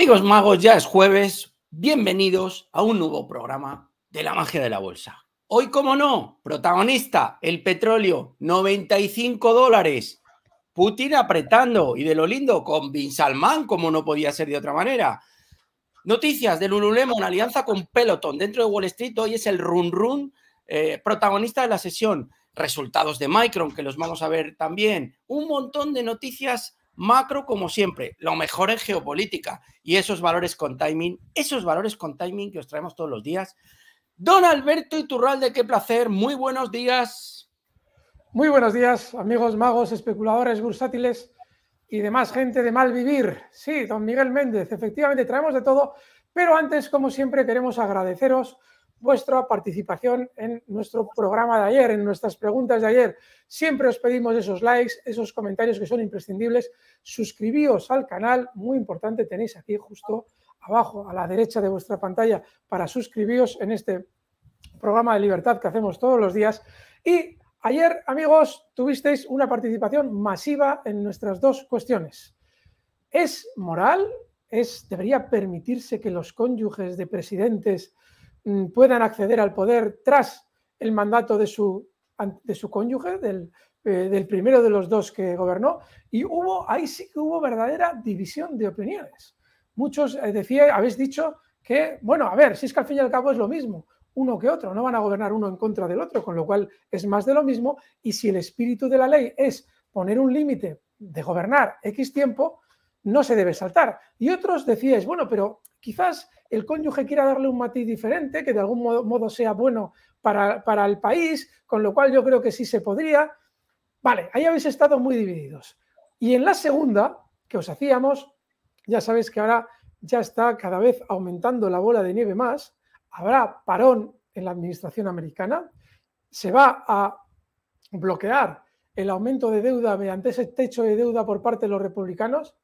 Amigos magos, ya es jueves. Bienvenidos a un nuevo programa de la magia de la bolsa. Hoy, como no, protagonista, el petróleo, 95 dólares. Putin apretando y de lo lindo con Bin Salman, como no podía ser de otra manera. Noticias de Lululemon, alianza con Peloton dentro de Wall Street. Hoy es el run run eh, protagonista de la sesión. Resultados de Micron, que los vamos a ver también. Un montón de noticias Macro, como siempre, lo mejor es geopolítica y esos valores con timing, esos valores con timing que os traemos todos los días. Don Alberto Iturralde, qué placer, muy buenos días. Muy buenos días, amigos magos, especuladores, bursátiles y demás gente de mal vivir. Sí, don Miguel Méndez, efectivamente traemos de todo, pero antes, como siempre, queremos agradeceros vuestra participación en nuestro programa de ayer, en nuestras preguntas de ayer. Siempre os pedimos esos likes, esos comentarios que son imprescindibles. Suscribíos al canal, muy importante, tenéis aquí justo abajo a la derecha de vuestra pantalla para suscribiros en este programa de libertad que hacemos todos los días. Y ayer, amigos, tuvisteis una participación masiva en nuestras dos cuestiones. ¿Es moral? ¿Es, ¿Debería permitirse que los cónyuges de presidentes Mm, puedan acceder al poder tras el mandato de su, de su cónyuge, eh, del, primero de los dos que gobernó, y hubo, ahí sí que hubo verdadera división de opiniones. Muchos eh, decía, habéis dicho que, bueno, a ver, si es que al fin y al cabo es lo mismo, uno que otro, no van a gobernar uno en contra del otro, con lo cual es más de lo mismo, y si el espíritu de la ley es poner un límite de gobernar X tiempo, no se debe saltar. Y otros decíais, bueno, pero quizás el cónyuge quiera darle un matiz diferente, que de algún modo, sea bueno para, para el país, con lo cual yo creo que sí se podría. Vale, ahí habéis estado muy divididos. Y en la segunda que os hacíamos, ya sabéis que ahora ya está cada vez aumentando la bola de nieve más, habrá parón en la administración americana, se va a bloquear el aumento de deuda mediante ese techo de deuda por parte de los republicanos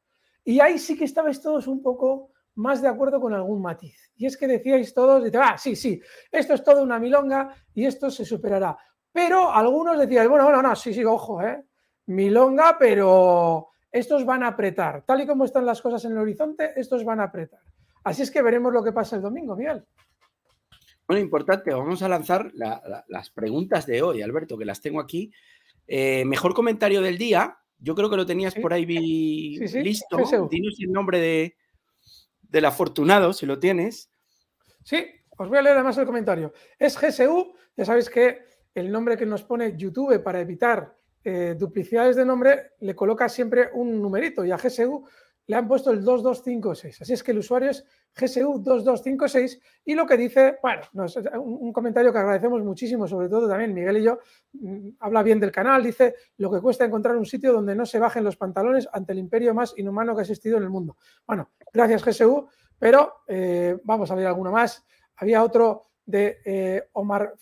y ahí sí que estabais todos un poco más de acuerdo con algún matiz. Y es que decíais todos, ah, sí, sí, esto es todo una milonga y esto se superará. Pero algunos decían, bueno, bueno, no, sí, sí, ojo, ¿eh? milonga, pero estos van a apretar. Tal y como están las cosas en el horizonte, estos van a apretar. Así es que veremos lo que pasa el domingo, Miguel. Bueno, importante, vamos a lanzar las preguntas de hoy, Alberto, que las tengo aquí. Eh, mejor comentario del día, yo creo que lo tenías por ahí listo. Dinos el nombre del afortunado, si lo tienes. Sí, os voy a leer además el comentario. Es GSU, ya sabéis que el nombre que nos pone YouTube para evitar eh, duplicidades de nombre le coloca siempre un numerito y a GSU le han puesto el 2256. Así es que el usuario es GSU2256 y lo que dice, bueno, es un, comentario que agradecemos muchísimo, sobre todo también Miguel y yo, mm, habla bien del canal, dice lo que cuesta encontrar un sitio donde no se bajen los pantalones ante el imperio más inhumano que ha existido en el mundo. Bueno, gracias GSU, pero eh, vamos a ver alguno más. Había otro de eh, Omar,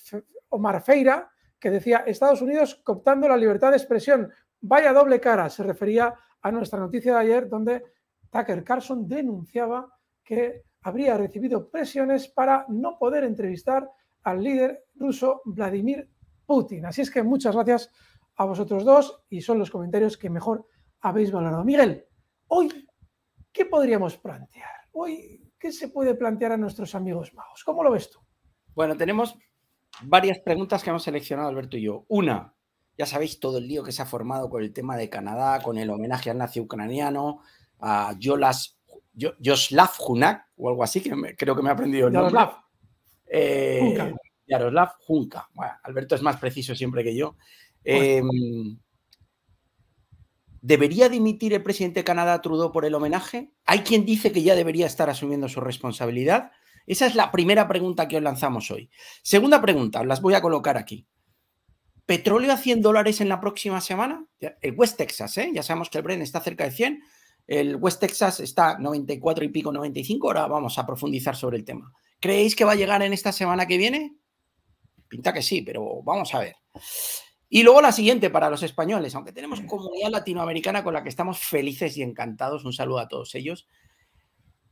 Omar Feira que decía, Estados Unidos cooptando la libertad de expresión, vaya doble cara, se refería a nuestra noticia de ayer donde Tucker Carlson denunciaba que habría recibido presiones para no poder entrevistar al líder ruso Vladimir Putin. Así es que muchas gracias a vosotros dos y son los comentarios que mejor habéis valorado. Miguel, hoy, ¿qué podríamos plantear? Hoy, ¿qué se puede plantear a nuestros amigos magos? ¿Cómo lo ves tú? Bueno, tenemos varias preguntas que hemos seleccionado Alberto y yo. Una, ya sabéis todo el lío que se ha formado con el tema de Canadá, con el homenaje al nazi ucraniano, a Jolas, Joslav Junak o algo así, que creo que me ha aprendido el nombre. Eh, bueno, Alberto es más preciso siempre que yo. Em, ¿Debería dimitir el presidente de Canadá Trudeau por el homenaje? Hay quien dice que ya debería estar asumiendo su responsabilidad. Esa es la primera pregunta que os lanzamos hoy. Segunda pregunta, las voy a colocar aquí. ¿Petróleo a 100 dólares en la próxima semana? El West Texas, ¿eh? ya sabemos que el Bren está cerca de 100. El West Texas está 94 y pico, 95. Ahora vamos a profundizar sobre el tema. ¿Creéis que va a llegar en esta semana que viene? Pinta que sí, pero vamos a ver. Y luego la siguiente para los españoles, aunque tenemos mm. comunidad latinoamericana con la que estamos felices y encantados, un saludo a todos ellos.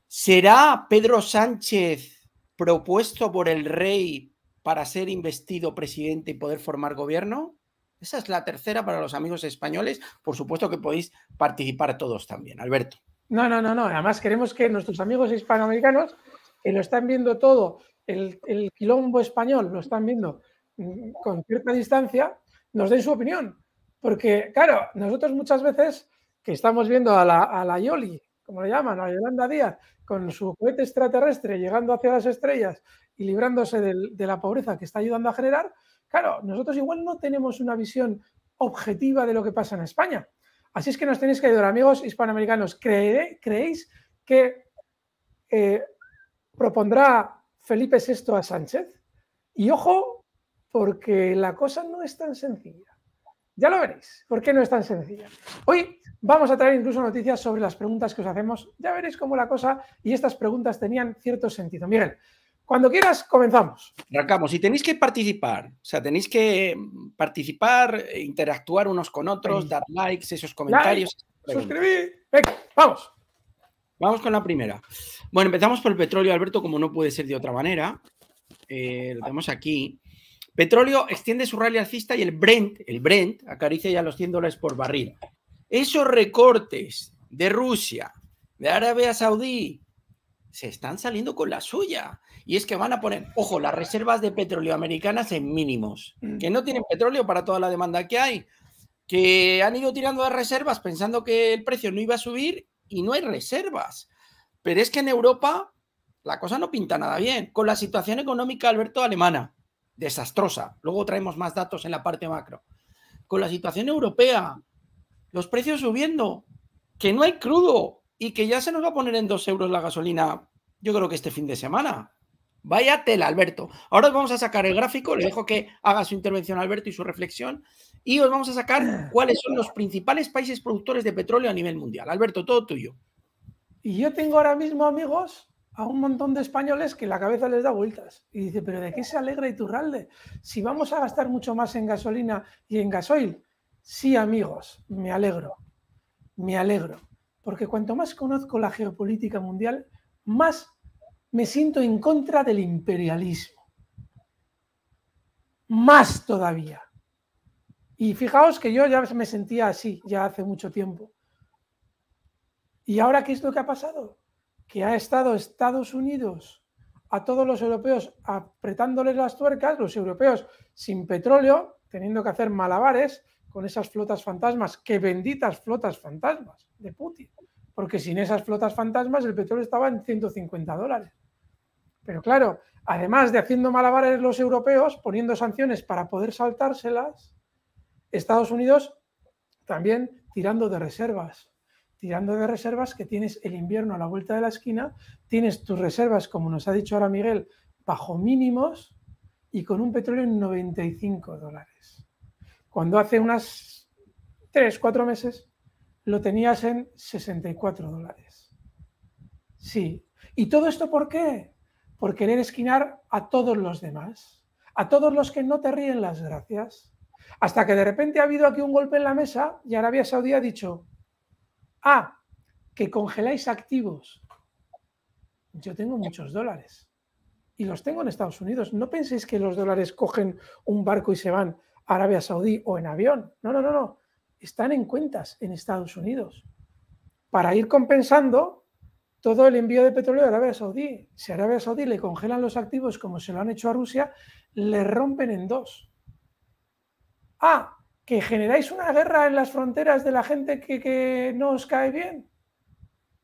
¿Será Pedro Sánchez propuesto por el rey para ser investido presidente y poder formar gobierno? Esa es la tercera para los amigos españoles. Por supuesto que podéis participar todos también, Alberto. No, no, no, no. Además queremos que nuestros amigos hispanoamericanos, que lo están viendo todo, el, quilombo español, lo están viendo mm, con cierta distancia, nos den su opinión. Porque, claro, nosotros muchas veces que estamos viendo a la, a la Yoli, como le llaman, a Yolanda Díaz, con su cohete extraterrestre llegando hacia las estrellas y librándose de la pobreza que está ayudando a generar, Claro, nosotros igual no tenemos una visión objetiva de lo que pasa en España. Así es que nos tenéis que ayudar, amigos hispanoamericanos. ¿Creéis que eh, propondrá Felipe VI a Sánchez? Y ojo, porque la cosa no es tan sencilla. Ya lo veréis, por qué no es tan sencilla. Hoy vamos a traer incluso noticias sobre las preguntas que os hacemos. Ya veréis cómo la cosa y estas preguntas tenían cierto sentido. Miguel, cuando quieras, comenzamos. Arrancamos. Y tenéis que participar. O sea, tenéis que eh, participar, eh, interactuar unos con otros, dar likes, esos comentarios. Suscribí. suscribir. vamos. Vamos con la primera. Bueno, empezamos por el petróleo, Alberto, como no puede ser de otra manera. Eh, lo tenemos aquí. Petróleo extiende su rally alcista y el Brent, el Brent, acaricia ya los 100 dólares por barril. Esos recortes de Rusia, de Arabia Saudí, se están saliendo con la suya. Y es que van a poner, ojo, las reservas de petróleo americanas en mínimos, que no tienen petróleo para toda la demanda que hay, que han ido tirando las reservas pensando que el precio no iba a subir y no hay reservas. Pero es que en Europa la cosa no pinta nada bien. Con la situación económica, Alberto, alemana, desastrosa. Luego traemos más datos en la parte macro. Con la situación europea, los precios subiendo, que no hay crudo, y que ya se nos va a poner en dos euros la gasolina, yo creo que este fin de semana. Vaya tela, Alberto. Ahora os vamos a sacar el gráfico, le dejo que haga su intervención Alberto y su reflexión, y os vamos a sacar cuáles son los principales países productores de petróleo a nivel mundial. Alberto, todo tuyo. Y yo tengo ahora mismo, amigos, a un montón de españoles que la cabeza les da vueltas. Y dice, pero ¿de qué se alegra Iturralde? Si vamos a gastar mucho más en gasolina y en gasoil. Sí, amigos, me alegro, me alegro porque cuanto más conozco la geopolítica mundial, más me siento en contra del imperialismo. Más todavía. Y fijaos que yo ya me sentía así, ya hace mucho tiempo. ¿Y ahora qué es lo que ha pasado? Que ha estado Estados Unidos a todos los europeos apretándoles las tuercas, los europeos sin petróleo, teniendo que hacer malabares, con esas flotas fantasmas, que benditas flotas fantasmas de Putin, porque sin esas flotas fantasmas el petróleo estaba en 150 dólares. Pero claro, además de haciendo malabares los europeos, poniendo sanciones para poder saltárselas, Estados Unidos también tirando de reservas, tirando de reservas que tienes el invierno a la vuelta de la esquina, tienes tus reservas, como nos ha dicho ahora Miguel, bajo mínimos y con un petróleo en 95 dólares cuando hace unas tres, cuatro meses lo tenías en 64 dólares. Sí. ¿Y todo esto por qué? Por querer esquinar a todos los demás, a todos los que no te ríen las gracias. Hasta que de repente ha habido aquí un golpe en la mesa y Arabia Saudí ha dicho, ah, que congeláis activos. Yo tengo muchos dólares y los tengo en Estados Unidos. No penséis que los dólares cogen un barco y se van. Arabia Saudí o en avión. No, no, no, no. Están en cuentas en Estados Unidos para ir compensando todo el envío de petróleo de Arabia Saudí. Si Arabia Saudí le congelan los activos como se lo han hecho a Rusia, le rompen en dos. Ah, que generáis una guerra en las fronteras de la gente que, que no os cae bien.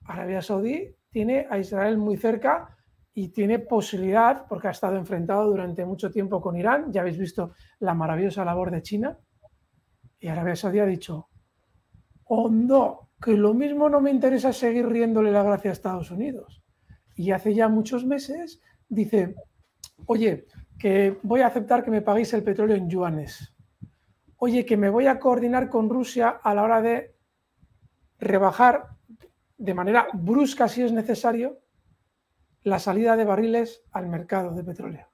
Arabia Saudí tiene a Israel muy cerca y tiene posibilidad, porque ha estado enfrentado durante mucho tiempo con Irán, ya habéis visto la maravillosa labor de China, y Arabia Saudí ha dicho, oh no, que lo mismo no me interesa seguir riéndole la gracia a Estados Unidos. Y hace ya muchos meses dice, oye, que voy a aceptar que me paguéis el petróleo en yuanes. Oye, que me voy a coordinar con Rusia a la hora de rebajar de manera brusca si es necesario la salida de barriles al mercado de petróleo.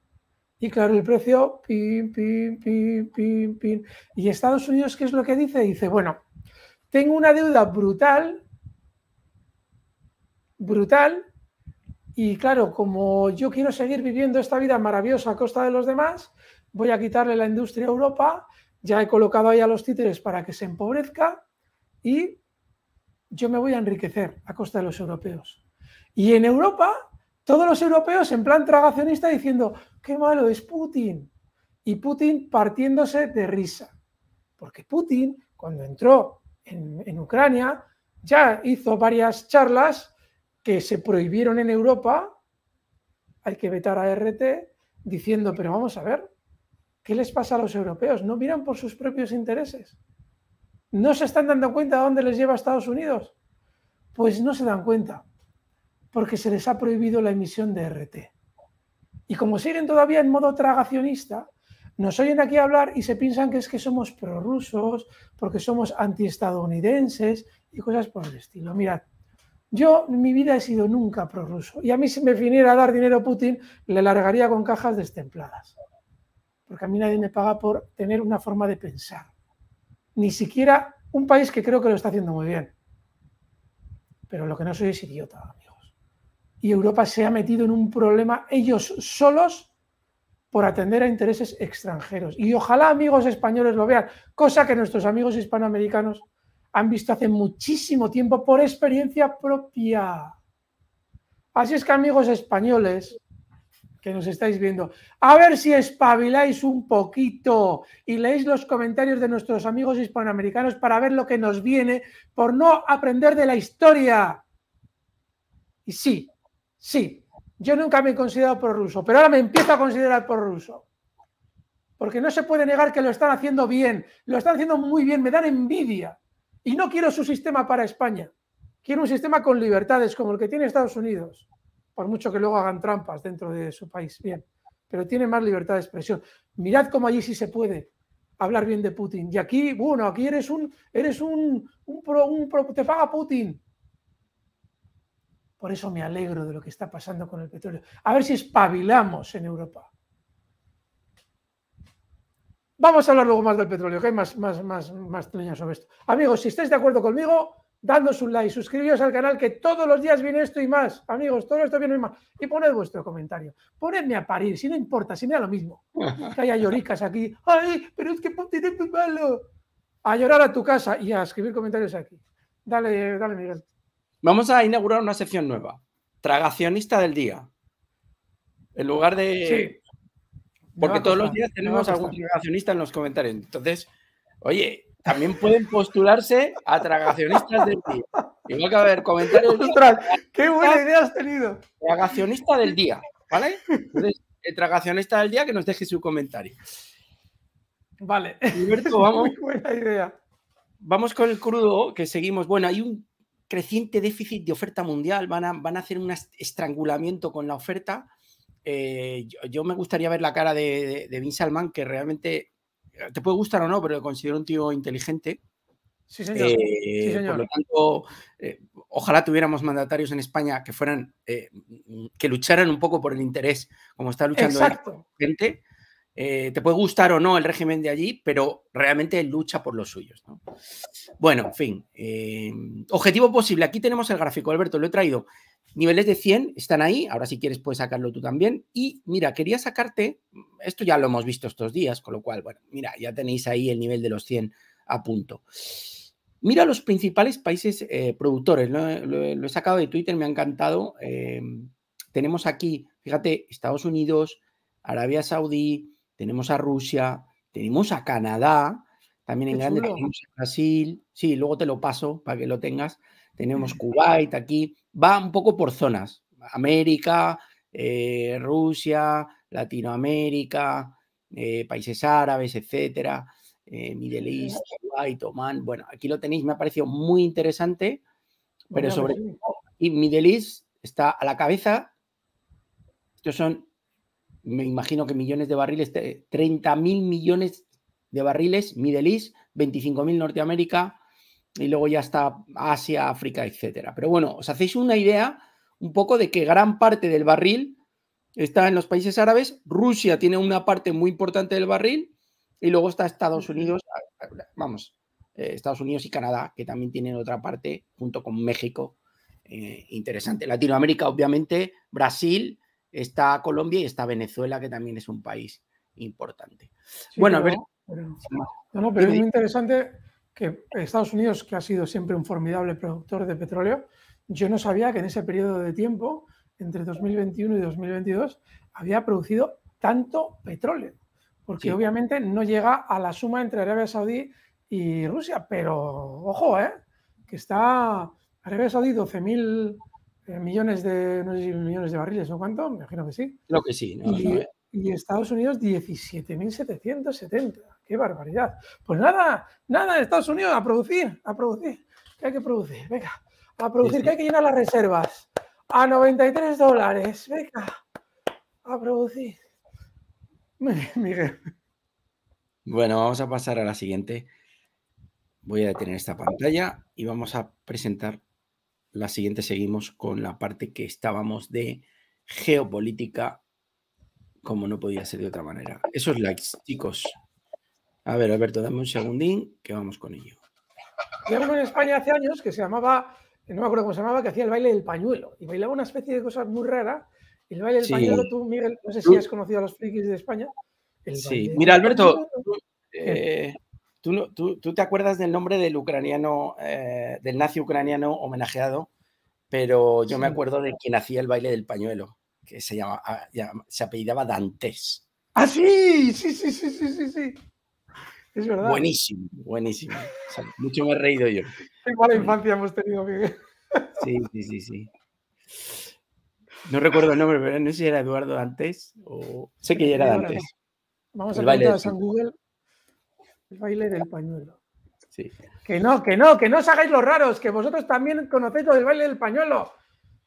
Y claro, el precio, pim, Y Estados Unidos, ¿qué es lo que dice? Dice, bueno, tengo una deuda brutal, brutal, y claro, como yo quiero seguir viviendo esta vida maravillosa a costa de los demás, voy a quitarle la industria a Europa, ya he colocado ahí a los títeres para que se empobrezca y yo me voy a enriquecer a costa de los europeos. Y en Europa todos los europeos en plan tragacionista diciendo, qué malo es Putin. Y Putin partiéndose de risa. Porque Putin, cuando entró en, Ucrania, ya hizo varias charlas que se prohibieron en Europa, hay que vetar a RT, diciendo, pero vamos a ver, ¿qué les pasa a los europeos? No miran por sus propios intereses. No se están dando cuenta de dónde les lleva Estados Unidos. Pues no se dan cuenta porque se les ha prohibido la emisión de RT. Y como siguen todavía en modo tragacionista, nos oyen aquí hablar y se piensan que es que somos prorrusos, porque somos antiestadounidenses y cosas por el estilo. Mirad, yo en mi vida he sido nunca prorruso y a mí si me viniera a dar dinero Putin, le largaría con cajas destempladas, porque a mí nadie me paga por tener una forma de pensar. Ni siquiera un país que creo que lo está haciendo muy bien. Pero lo que no soy es idiota y Europa se ha metido en un problema ellos solos por atender a intereses extranjeros. Y ojalá amigos españoles lo vean, cosa que nuestros amigos hispanoamericanos han visto hace muchísimo tiempo por experiencia propia. Así es que amigos españoles que nos estáis viendo, a ver si espabiláis un poquito y leéis los comentarios de nuestros amigos hispanoamericanos para ver lo que nos viene por no aprender de la historia. Y sí, Sí, yo nunca me he considerado ruso, pero ahora me empiezo a considerar ruso, Porque no se puede negar que lo están haciendo bien, lo están haciendo muy bien, me dan envidia. Y no quiero su sistema para España. Quiero un sistema con libertades como el que tiene Estados Unidos, por mucho que luego hagan trampas dentro de su país. Bien, pero tiene más libertad de expresión. Mirad cómo allí sí se puede hablar bien de Putin. Y aquí, bueno, aquí eres un, eres un, pro, un pro, te paga Putin. Por eso me alegro de lo que está pasando con el petróleo. A ver si espabilamos en Europa. Vamos a hablar luego más del petróleo, que hay más, más, más, más sobre esto. Amigos, si estáis de acuerdo conmigo, dadnos un like, suscribíos al canal, que todos los días viene esto y más. Amigos, todo esto viene y más. Y poned vuestro comentario. Ponedme a parir, si no importa, si me da lo mismo. Que haya lloricas aquí. ¡Ay, pero es que muy malo! A llorar a tu casa y a escribir comentarios aquí. Dale, dale, Miguel. Vamos a inaugurar una sección nueva. Tragacionista del día. En lugar de. Porque todos los días tenemos algún tragacionista en los comentarios. Entonces, oye, también pueden postularse a tragacionistas del día. Igual que haber comentarios. ¡Qué buena idea has tenido! Tragacionista del día, ¿vale? Entonces, el tragacionista del día que nos deje su comentario. Vale. Muy buena idea. Vamos con el crudo, que seguimos. Bueno, hay un creciente déficit de oferta mundial, van a, van a hacer un estrangulamiento con la oferta. Eh, yo, me gustaría ver la cara de, de, Salman, que realmente eh, te puede gustar o no, pero lo considero un tío inteligente. Sí, señor. Eh, por lo tanto, ojalá tuviéramos mandatarios en España que fueran, que lucharan un poco por el interés, como está luchando la gente, eh, te puede gustar o no el régimen de allí, pero realmente lucha por los suyos. Bueno, en fin. Eh, objetivo posible. Aquí tenemos el gráfico, Alberto, lo he traído. Niveles de 100 están ahí. Ahora, si quieres, puedes sacarlo tú también. Y mira, quería sacarte. Esto ya lo hemos visto estos días, con lo cual, bueno, mira, ya tenéis ahí el nivel de los 100 a punto. Mira los principales países eh, productores. lo, he sacado de Twitter, me ha encantado. tenemos aquí, fíjate, Estados Unidos, Arabia Saudí, tenemos a Rusia, tenemos a Canadá, también en grande tenemos Brasil, sí, luego te lo paso para que lo tengas, tenemos Kuwait aquí, va un poco por zonas, América, eh, Rusia, Latinoamérica, eh, países árabes, etcétera, eh, Middle East, Kuwait, Oman, bueno, aquí lo tenéis, me ha parecido muy interesante, pues pero sobre todo, y Middle East está a la cabeza, estos son me imagino que millones de barriles, 30 mil millones de barriles, Middle East, 25 mil Norteamérica y luego ya está Asia, África, etcétera. Pero bueno, os hacéis una idea un poco de que gran parte del barril está en los países árabes, Rusia tiene una parte muy importante del barril y luego está Estados Unidos, vamos, eh, Estados Unidos y Canadá, que también tienen otra parte junto con México. Eh, interesante. Latinoamérica, obviamente, Brasil, está Colombia y está Venezuela, que también es un país importante. bueno, pero, es muy interesante que Estados Unidos, que ha sido siempre un formidable productor de petróleo, yo no sabía que en ese periodo de tiempo, entre 2021 y 2022, había producido tanto petróleo. Porque obviamente no llega a la suma entre Arabia Saudí y Rusia, pero ojo, ¿eh? que está Arabia Saudí 12.000 eh, millones de, no sé si millones de barriles o cuánto, me imagino que sí. lo que sí. y, Estados Unidos 17.770. ¡Qué barbaridad! Pues nada, nada, Estados Unidos, a producir, a producir. ¿Qué hay que producir? Venga, a producir, que hay que llenar las reservas. A 93 dólares, venga, a producir. Miguel. Bueno, vamos a pasar a la siguiente. Voy a detener esta pantalla y vamos a presentar la siguiente seguimos con la parte que estábamos de geopolítica, como no podía ser de otra manera. Esos likes, chicos. A ver, Alberto, dame un segundín que vamos con ello. Había en España hace años que se llamaba, no me acuerdo cómo se llamaba, que hacía el baile del pañuelo. Y bailaba una especie de cosa muy rara. El baile del pañuelo, tú, Miguel, no sé si has conocido a los frikis de España. sí, mira, Alberto, ¿Tú, te acuerdas del nombre del ucraniano, eh, del nazi ucraniano homenajeado? Pero yo me acuerdo de quien hacía el baile del pañuelo, que se, ah, se apellidaba Dantes. ¡Ah, sí! Sí, sí, sí, sí, sí, sí. Es verdad. Buenísimo, buenísimo. mucho me he reído yo. Qué mala infancia hemos tenido, Miguel. Sí, sí, sí, sí. No recuerdo el nombre, pero no sé si era Eduardo Dantes o... Sé que ya era Dantes. Vamos a preguntar a San Google el baile del pañuelo. Que no, que no, que no os hagáis los raros, que vosotros también conocéis lo del baile del pañuelo.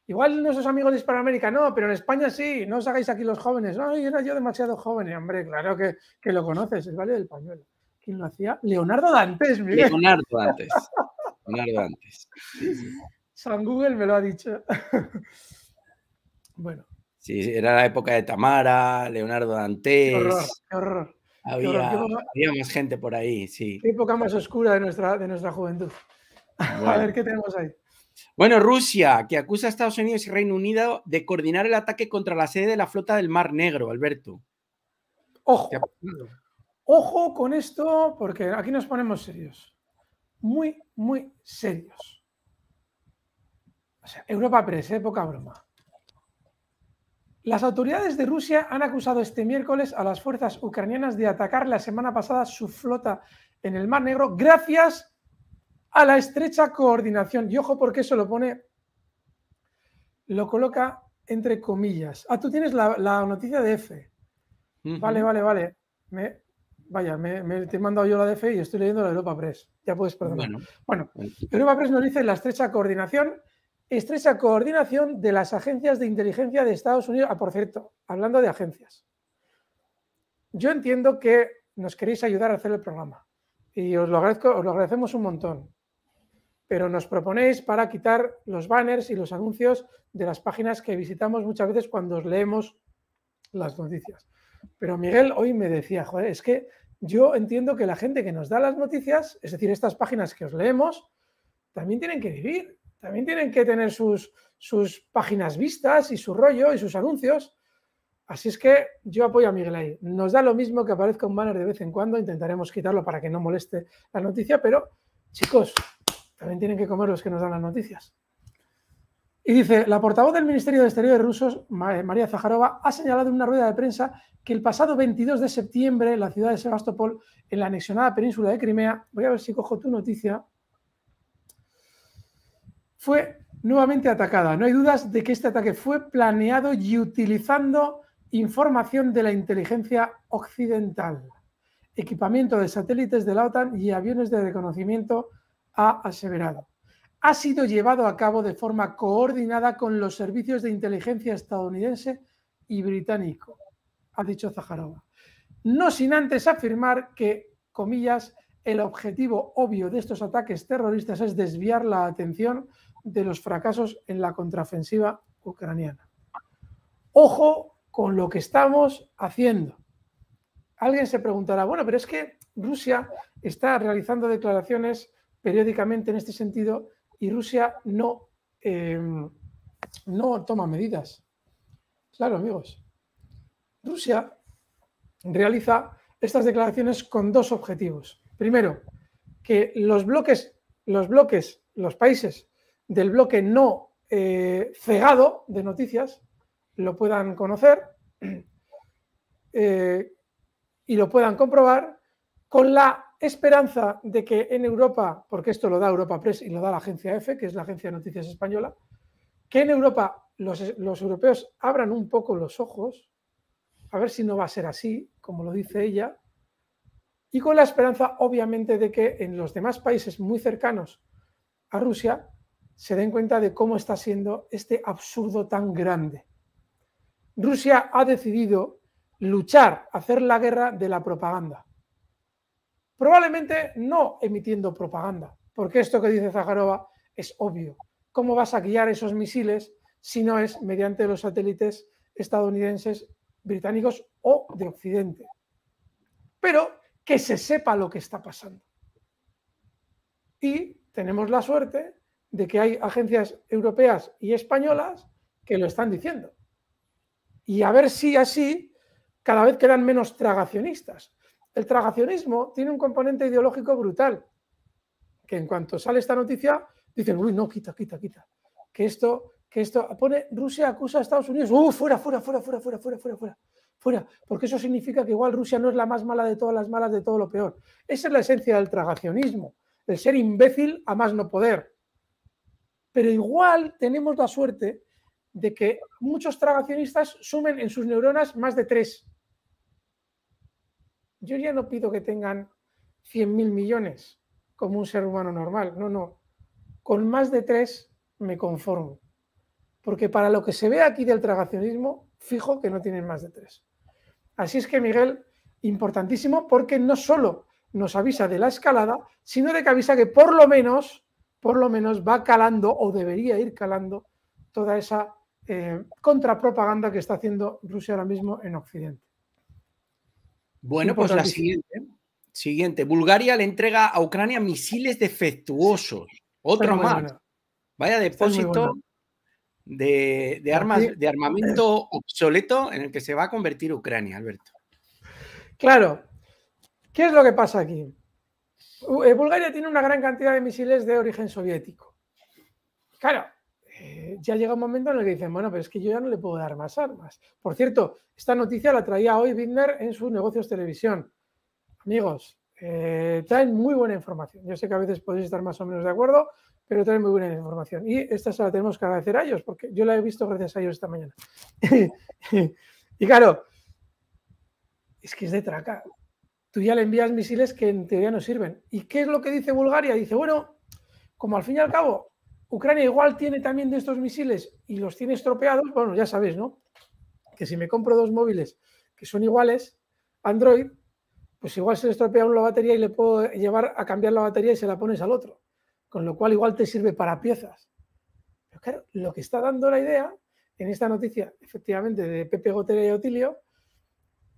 Igual nuestros amigos de Hispanoamérica no, pero en España sí, no os hagáis aquí los jóvenes. No, era yo demasiado joven, hombre, claro que, lo conoces, el baile del pañuelo. ¿Quién lo hacía? Leonardo Dantes, mire Leonardo Dantes. Leonardo Dantes. San Google me lo ha dicho. bueno. Sí, era la época de Tamara, Leonardo Dantes. horror, horror había, más gente por ahí, sí. Época más oscura de nuestra, de nuestra juventud. A ver qué tenemos ahí. Bueno, Rusia, que acusa a Estados Unidos y Reino Unido de coordinar el ataque contra la sede de la flota del Mar Negro, Alberto. Ojo. Ojo con esto, porque aquí nos ponemos serios. Muy, muy serios. O sea, Europa Press, época broma. Las autoridades de Rusia han acusado este miércoles a las fuerzas ucranianas de atacar la semana pasada su flota en el Mar Negro gracias a la estrecha coordinación. Y ojo porque eso lo pone, lo coloca entre comillas. Ah, tú tienes la, noticia de F. Vale, vale, vale. vaya, me, te he mandado yo la de F y estoy leyendo la de Europa Press. Ya puedes perdonarme. bueno Europa Press nos dice la estrecha coordinación estrecha coordinación de las agencias de inteligencia de Estados Unidos. Ah, por cierto, hablando de agencias, yo entiendo que nos queréis ayudar a hacer el programa y os lo, agradezco, os lo agradecemos un montón, pero nos proponéis para quitar los banners y los anuncios de las páginas que visitamos muchas veces cuando os leemos las noticias. Pero Miguel hoy me decía, joder, es que yo entiendo que la gente que nos da las noticias, es decir, estas páginas que os leemos, también tienen que vivir también tienen que tener sus, sus páginas vistas y su rollo y sus anuncios. Así es que yo apoyo a Miguel ahí. Nos da lo mismo que aparezca un banner de vez en cuando, intentaremos quitarlo para que no moleste la noticia, pero chicos, también tienen que comer los que nos dan las noticias. Y dice, la portavoz del Ministerio de Exteriores rusos, eh, María Zajarova, ha señalado en una rueda de prensa que el pasado 22 de septiembre la ciudad de Sebastopol, en la anexionada península de Crimea, voy a ver si cojo tu noticia, fue nuevamente atacada. No hay dudas de que este ataque fue planeado y utilizando información de la inteligencia occidental, equipamiento de satélites de la OTAN y aviones de reconocimiento, ha aseverado. Ha sido llevado a cabo de forma coordinada con los servicios de inteligencia estadounidense y británico, ha dicho Zaharova. No sin antes afirmar que, comillas, el objetivo obvio de estos ataques terroristas es desviar la atención de los fracasos en la contraofensiva ucraniana. Ojo con lo que estamos haciendo. Alguien se preguntará, bueno, pero es que Rusia está realizando declaraciones periódicamente en este sentido y Rusia no, eh, no toma medidas. Claro, amigos. Rusia realiza estas declaraciones con dos objetivos. Primero, que los bloques, los bloques, los países del bloque no eh, cegado de noticias lo puedan conocer eh, y lo puedan comprobar con la esperanza de que en Europa, porque esto lo da Europa Press y lo da la agencia EFE, que es la agencia de noticias española, que en Europa los, los europeos abran un poco los ojos, a ver si no va a ser así, como lo dice ella, y con la esperanza, obviamente, de que en los demás países muy cercanos a Rusia se den cuenta de cómo está siendo este absurdo tan grande. Rusia ha decidido luchar, hacer la guerra de la propaganda. Probablemente no emitiendo propaganda, porque esto que dice Zaharova es obvio. ¿Cómo vas a guiar esos misiles si no es mediante los satélites estadounidenses, británicos o de Occidente? Pero que se sepa lo que está pasando. Y tenemos la suerte de que hay agencias europeas y españolas que lo están diciendo. Y a ver si así cada vez quedan menos tragacionistas. El tragacionismo tiene un componente ideológico brutal, que en cuanto sale esta noticia, dicen, uy, no, quita, quita, quita. Que esto, que esto pone, Rusia acusa a Estados Unidos, uh, fuera, fuera, fuera, fuera, fuera, fuera, fuera, fuera, fuera, porque eso significa que igual Rusia no es la más mala de todas las malas, de todo lo peor. Esa es la esencia del tragacionismo, el ser imbécil a más no poder pero igual tenemos la suerte de que muchos tragacionistas sumen en sus neuronas más de tres. Yo ya no pido que tengan 100.000 millones como un ser humano normal, no, no. Con más de tres me conformo. Porque para lo que se ve aquí del tragacionismo, fijo que no tienen más de tres. Así es que, Miguel, importantísimo porque no solo nos avisa de la escalada, sino de que avisa que por lo menos por lo menos va calando o debería ir calando toda esa eh, contrapropaganda que está haciendo Rusia ahora mismo en Occidente. Bueno, pues la siguiente. ¿eh? Siguiente. Bulgaria le entrega a Ucrania misiles defectuosos. Otro más. Vaya depósito de, armas, de armamento obsoleto en el que se va a convertir Ucrania, Alberto. Claro. ¿Qué es lo que pasa aquí? Eh, Bulgaria tiene una gran cantidad de misiles de origen soviético. Claro, eh, ya llega un momento en el que dicen, bueno, pero es que yo ya no le puedo dar más armas. Por cierto, esta noticia la traía hoy Binder en sus negocios televisión. Amigos, eh, traen muy buena información. Yo sé que a veces podéis estar más o menos de acuerdo, pero traen muy buena información. Y esta se la tenemos que agradecer a ellos, porque yo la he visto gracias a ellos esta mañana. y claro, es que es de traca tú ya le envías misiles que en teoría no sirven. ¿Y qué es lo que dice Bulgaria? Dice, bueno, como al fin y al cabo Ucrania igual tiene también de estos misiles y los tiene estropeados, bueno, ya sabes ¿no? Que si me compro dos móviles que son iguales, Android, pues igual se le estropea una batería y le puedo llevar a cambiar la batería y se la pones al otro. Con lo cual igual te sirve para piezas. Pero claro, lo que está dando la idea en esta noticia, efectivamente, de Pepe Gotera y Otilio,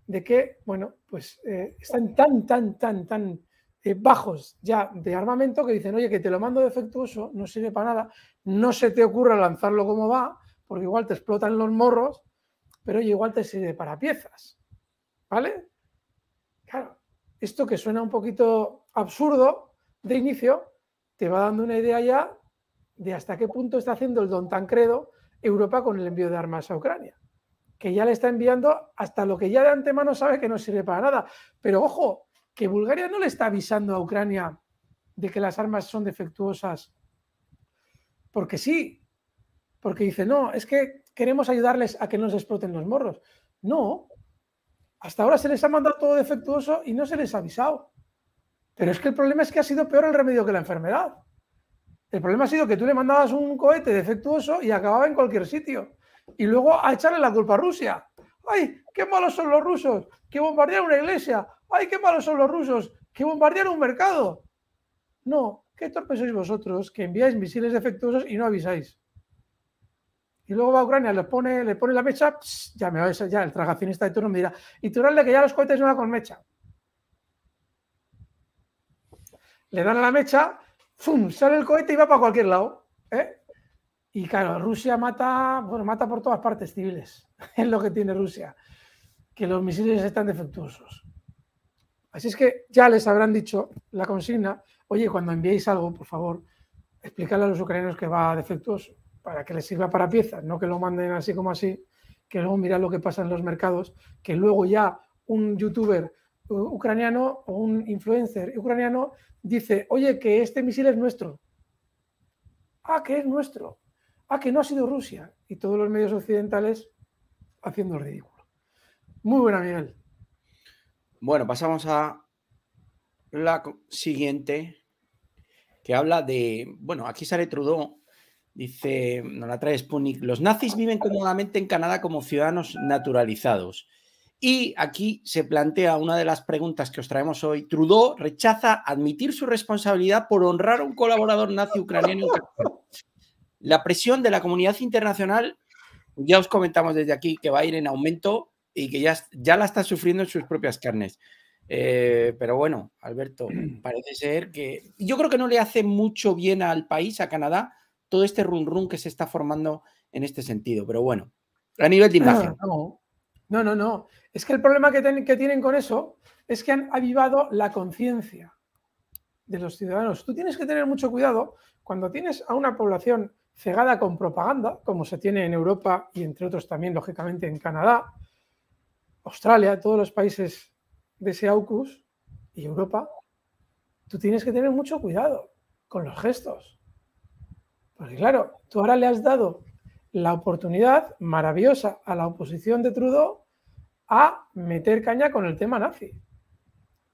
de que, bueno, pues eh, están tan, tan, tan, tan eh, bajos ya de armamento que dicen, oye, que te lo mando defectuoso, no sirve para nada, no se te ocurra lanzarlo como va, porque igual te explotan los morros, pero igual te sirve para piezas. ¿Vale? Claro, esto que suena un poquito absurdo de inicio, te va dando una idea ya de hasta qué punto está haciendo el don Tancredo Europa con el envío de armas a Ucrania que ya le está enviando hasta lo que ya de antemano sabe que no sirve para nada. Pero ojo, que Bulgaria no le está avisando a Ucrania de que las armas son defectuosas, porque sí, porque dice, no, es que queremos ayudarles a que no se exploten los morros. No, hasta ahora se les ha mandado todo defectuoso y no se les ha avisado. Pero es que el problema es que ha sido peor el remedio que la enfermedad. El problema ha sido que tú le mandabas un cohete defectuoso y acababa en cualquier sitio y luego a echarle la culpa a Rusia. ¡Ay, qué malos son los rusos! ¡Que bombardearon una iglesia! ¡Ay, qué malos son los rusos! ¡Que bombardearon un mercado! No, qué torpes sois vosotros que enviáis misiles defectuosos y no avisáis. Y luego va a Ucrania, le pone, le pone la mecha, ya me va a ya el tragacinista de turno me dirá, y tú de que ya los cohetes no van con mecha. Le dan la mecha, ¡fum! sale el cohete y va para cualquier lado. ¿eh? Y claro, Rusia mata, bueno, mata por todas partes civiles, es lo que tiene Rusia, que los misiles están defectuosos. Así es que ya les habrán dicho la consigna, oye, cuando enviéis algo, por favor, explicarle a los ucranianos que va defectuoso, para que les sirva para piezas, no que lo manden así como así, que luego mirad lo que pasa en los mercados, que luego ya un youtuber eh, ucraniano o un influencer ucraniano dice, oye, que este misil es nuestro. Ah, que es nuestro ah, que no ha sido Rusia. Y todos los medios occidentales haciendo ridículo. Muy buena, Miguel. Bueno, pasamos a la siguiente, que habla de, bueno, aquí sale Trudeau, dice, no la trae Sputnik, los nazis viven cómodamente en Canadá como ciudadanos naturalizados. Y aquí se plantea una de las preguntas que os traemos hoy. Trudeau rechaza admitir su responsabilidad por honrar a un colaborador nazi ucraniano. La presión de la comunidad internacional, ya os comentamos desde aquí que va a ir en aumento y que ya, ya la está sufriendo en sus propias carnes. Eh, pero bueno, Alberto, parece ser que yo creo que no le hace mucho bien al país, a Canadá, todo este run run que se está formando en este sentido. Pero bueno, a nivel de imagen. No, no, no. Es que el problema que, que tienen con eso es que han avivado la conciencia de los ciudadanos. Tú tienes que tener mucho cuidado cuando tienes a una población cegada con propaganda, como se tiene en Europa y entre otros también, lógicamente, en Canadá, Australia, todos los países de ese AUKUS y Europa, tú tienes que tener mucho cuidado con los gestos. Porque claro, tú ahora le has dado la oportunidad maravillosa a la oposición de Trudeau a meter caña con el tema nazi.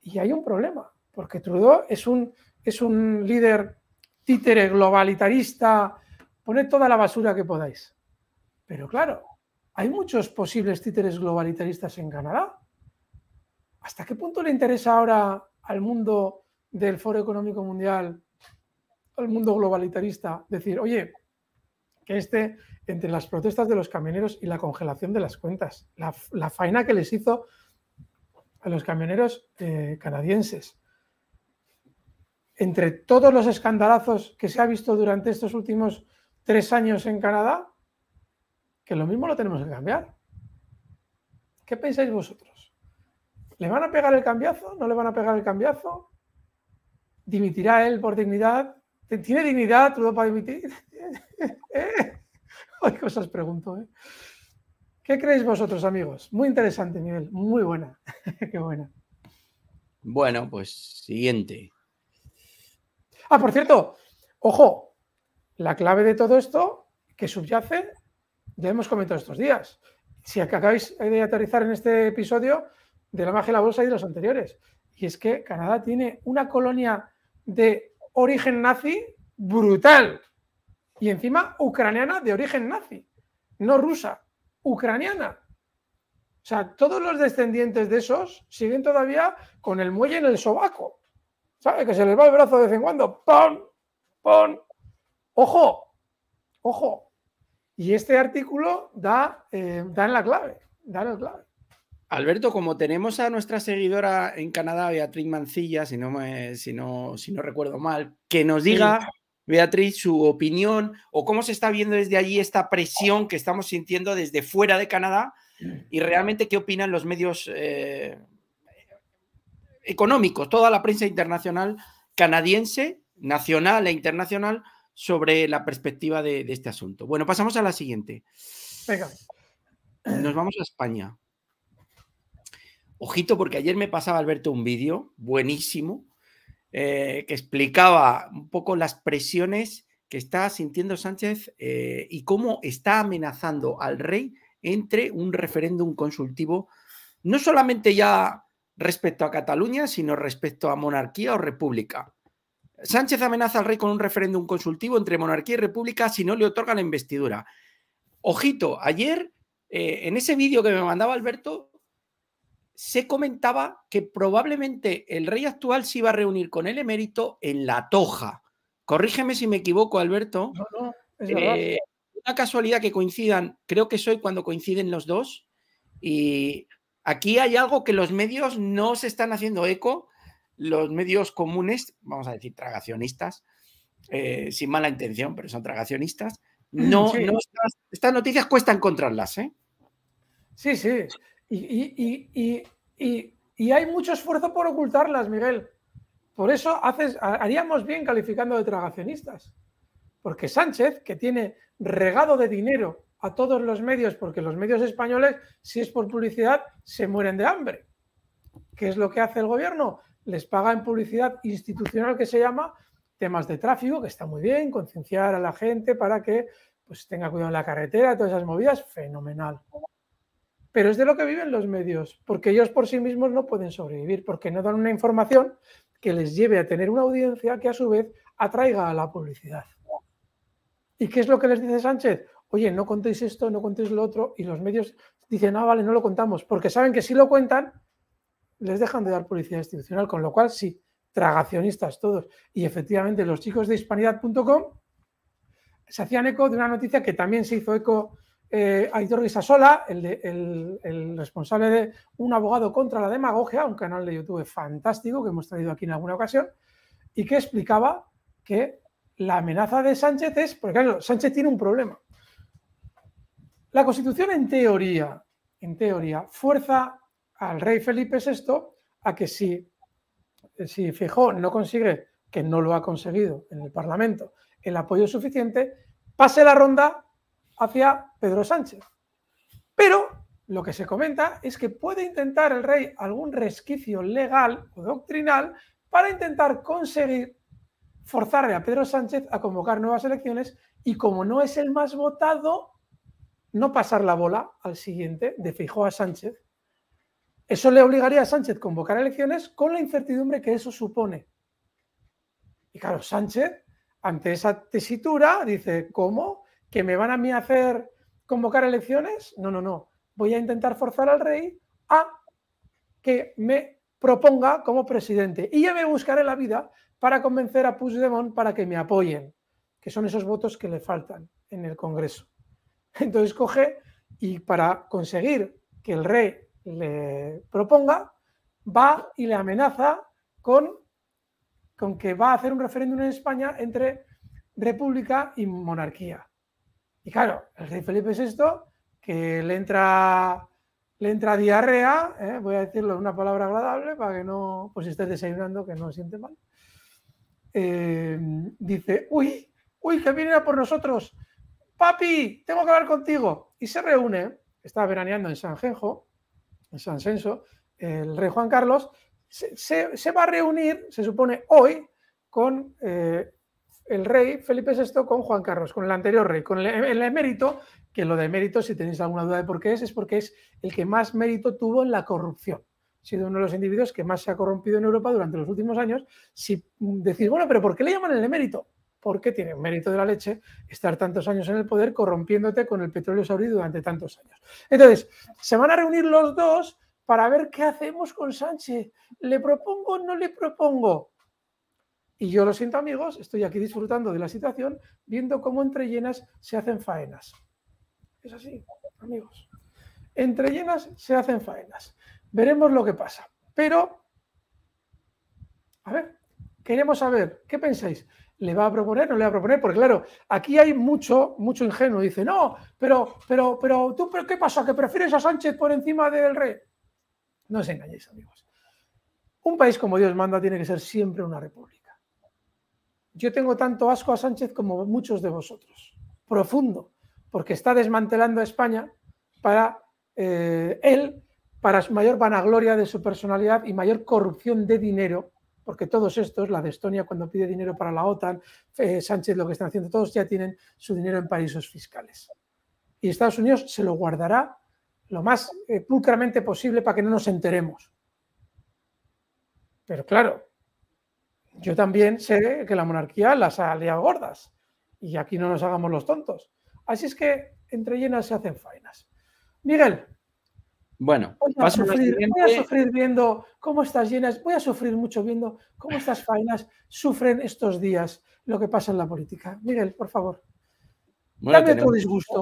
Y hay un problema, porque Trudeau es un, es un líder títere globalitarista, poned toda la basura que podáis. Pero claro, hay muchos posibles títeres globalitaristas en Canadá. ¿Hasta qué punto le interesa ahora al mundo del Foro Económico Mundial, al mundo globalitarista, decir, oye, que este, entre las protestas de los camioneros y la congelación de las cuentas, la, faena que les hizo a los camioneros eh, canadienses, entre todos los escandalazos que se ha visto durante estos últimos tres años en Canadá, que lo mismo lo tenemos que cambiar. ¿Qué pensáis vosotros? ¿Le van a pegar el cambiazo? ¿No le van a pegar el cambiazo? ¿Dimitirá él por dignidad? ¿Tiene dignidad Trudeau para dimitir? Hay ¿Eh? cosas pregunto. ¿eh? ¿Qué creéis vosotros, amigos? Muy interesante, Miguel. Muy buena. Qué buena. Bueno, pues siguiente. Ah, por cierto, ojo, la clave de todo esto que subyace, ya hemos comentado estos días. Si acabáis de aterrizar en este episodio de la magia de la bolsa y de los anteriores. Y es que Canadá tiene una colonia de origen nazi brutal. Y encima ucraniana de origen nazi, no rusa, ucraniana. O sea, todos los descendientes de esos siguen todavía con el muelle en el sobaco. ¿Sabe? Que se les va el brazo de vez en cuando. ¡Pon! ¡Pon! Ojo, ojo. Y este artículo da, eh, en la clave, da la clave. Alberto, como tenemos a nuestra seguidora en Canadá, Beatriz Mancilla, si no, si no, recuerdo mal, que nos diga, Beatriz, su opinión o cómo se está viendo desde allí esta presión que estamos sintiendo desde fuera de Canadá y realmente qué opinan los medios eh, económicos, toda la prensa internacional canadiense, nacional e internacional, sobre la perspectiva de, este asunto. Bueno, pasamos a la siguiente. Nos vamos a España. Ojito, porque ayer me pasaba Alberto un vídeo buenísimo eh, que explicaba un poco las presiones que está sintiendo Sánchez eh, y cómo está amenazando al rey entre un referéndum consultivo, no solamente ya respecto a Cataluña, sino respecto a monarquía o república. Sánchez amenaza al rey con un referéndum consultivo entre monarquía y república si no le otorgan la investidura. Ojito, ayer eh, en ese vídeo que me mandaba Alberto se comentaba que probablemente el rey actual se iba a reunir con el emérito en La Toja. Corrígeme si me equivoco, Alberto. No, no, es eh, una casualidad que coincidan, creo que soy cuando coinciden los dos. Y aquí hay algo que los medios no se están haciendo eco los medios comunes, vamos a decir tragacionistas, eh, sin mala intención, pero son tragacionistas, no, estas, noticias cuesta encontrarlas. ¿eh? Sí, sí. Y, hay mucho esfuerzo por ocultarlas, Miguel. Por eso haces, haríamos bien calificando de tragacionistas. Porque Sánchez, que tiene regado de dinero a todos los medios, porque los medios españoles, si es por publicidad, se mueren de hambre. ¿Qué es lo que hace el gobierno? les paga en publicidad institucional que se llama temas de tráfico, que está muy bien, concienciar a la gente para que pues, tenga cuidado en la carretera, todas esas movidas, fenomenal. Pero es de lo que viven los medios, porque ellos por sí mismos no pueden sobrevivir, porque no dan una información que les lleve a tener una audiencia que a su vez atraiga a la publicidad. ¿Y qué es lo que les dice Sánchez? Oye, no contéis esto, no contéis lo otro, y los medios dicen, ah, vale, no lo contamos, porque saben que si lo cuentan, les dejan de dar policía institucional, con lo cual sí, tragacionistas todos. Y efectivamente los chicos de hispanidad.com se hacían eco de una noticia que también se hizo eco eh, Aitor Guisasola, el, el, responsable de Un abogado contra la demagogia, un canal de YouTube fantástico que hemos traído aquí en alguna ocasión, y que explicaba que la amenaza de Sánchez es, porque claro, Sánchez tiene un problema. La Constitución en teoría, en teoría, fuerza al rey Felipe VI a que si, si Fijó no consigue, que no lo ha conseguido en el Parlamento, el apoyo suficiente, pase la ronda hacia Pedro Sánchez. Pero lo que se comenta es que puede intentar el rey algún resquicio legal o doctrinal para intentar conseguir forzarle a Pedro Sánchez a convocar nuevas elecciones y como no es el más votado, no pasar la bola al siguiente de Fijó a Sánchez eso le obligaría a Sánchez a convocar elecciones con la incertidumbre que eso supone. Y claro, Sánchez, ante esa tesitura, dice, ¿cómo? ¿Que me van a mí hacer convocar elecciones? No, no, no. Voy a intentar forzar al rey a que me proponga como presidente. Y ya me buscaré la vida para convencer a Puigdemont para que me apoyen, que son esos votos que le faltan en el Congreso. Entonces coge y para conseguir que el rey le proponga, va y le amenaza con, con que va a hacer un referéndum en España entre república y monarquía. Y claro, el rey Felipe VI, que le entra, le entra diarrea, ¿eh? voy a decirlo en una palabra agradable para que no, pues estés desayunando, que no siente mal, eh, dice, uy, uy, que viene a por nosotros, papi, tengo que hablar contigo. Y se reúne, está veraneando en San Genjo, en San Censo, el rey Juan Carlos, se, va a reunir, se supone hoy, con eh, el rey Felipe VI, con Juan Carlos, con el anterior rey, con el, el, emérito, que lo de emérito, si tenéis alguna duda de por qué es, es porque es el que más mérito tuvo en la corrupción. Ha sido uno de los individuos que más se ha corrompido en Europa durante los últimos años. Si decís, bueno, pero ¿por qué le llaman el emérito? porque tiene mérito de la leche estar tantos años en el poder corrompiéndote con el petróleo saudí durante tantos años. Entonces, se van a reunir los dos para ver qué hacemos con Sánchez. ¿Le propongo o no le propongo? Y yo lo siento amigos, estoy aquí disfrutando de la situación, viendo cómo entre llenas se hacen faenas. Es así, amigos. Entre llenas se hacen faenas. Veremos lo que pasa. Pero, a ver, queremos saber, ¿qué pensáis? ¿Le va a proponer? ¿No le va a proponer? Porque claro, aquí hay mucho, mucho ingenuo. Dice, no, pero, pero, pero, ¿tú qué pasa? ¿Que prefieres a Sánchez por encima del rey? No os engañéis, amigos. Un país como Dios manda tiene que ser siempre una república. Yo tengo tanto asco a Sánchez como muchos de vosotros. Profundo. Porque está desmantelando a España para eh, él, para su mayor vanagloria de su personalidad y mayor corrupción de dinero porque todos estos, la de Estonia cuando pide dinero para la OTAN, eh, Sánchez lo que están haciendo, todos ya tienen su dinero en paraísos fiscales. Y Estados Unidos se lo guardará lo más eh, pulcramente posible para que no nos enteremos. Pero claro, yo también sé que la monarquía las ha gordas y aquí no nos hagamos los tontos. Así es que entre llenas se hacen faenas. Miguel, bueno, voy a, sufrir, viendo cómo estás llenas, voy a sufrir mucho viendo cómo estas faenas sufren estos días lo que pasa en la política. Miguel, por favor. dame disgusto.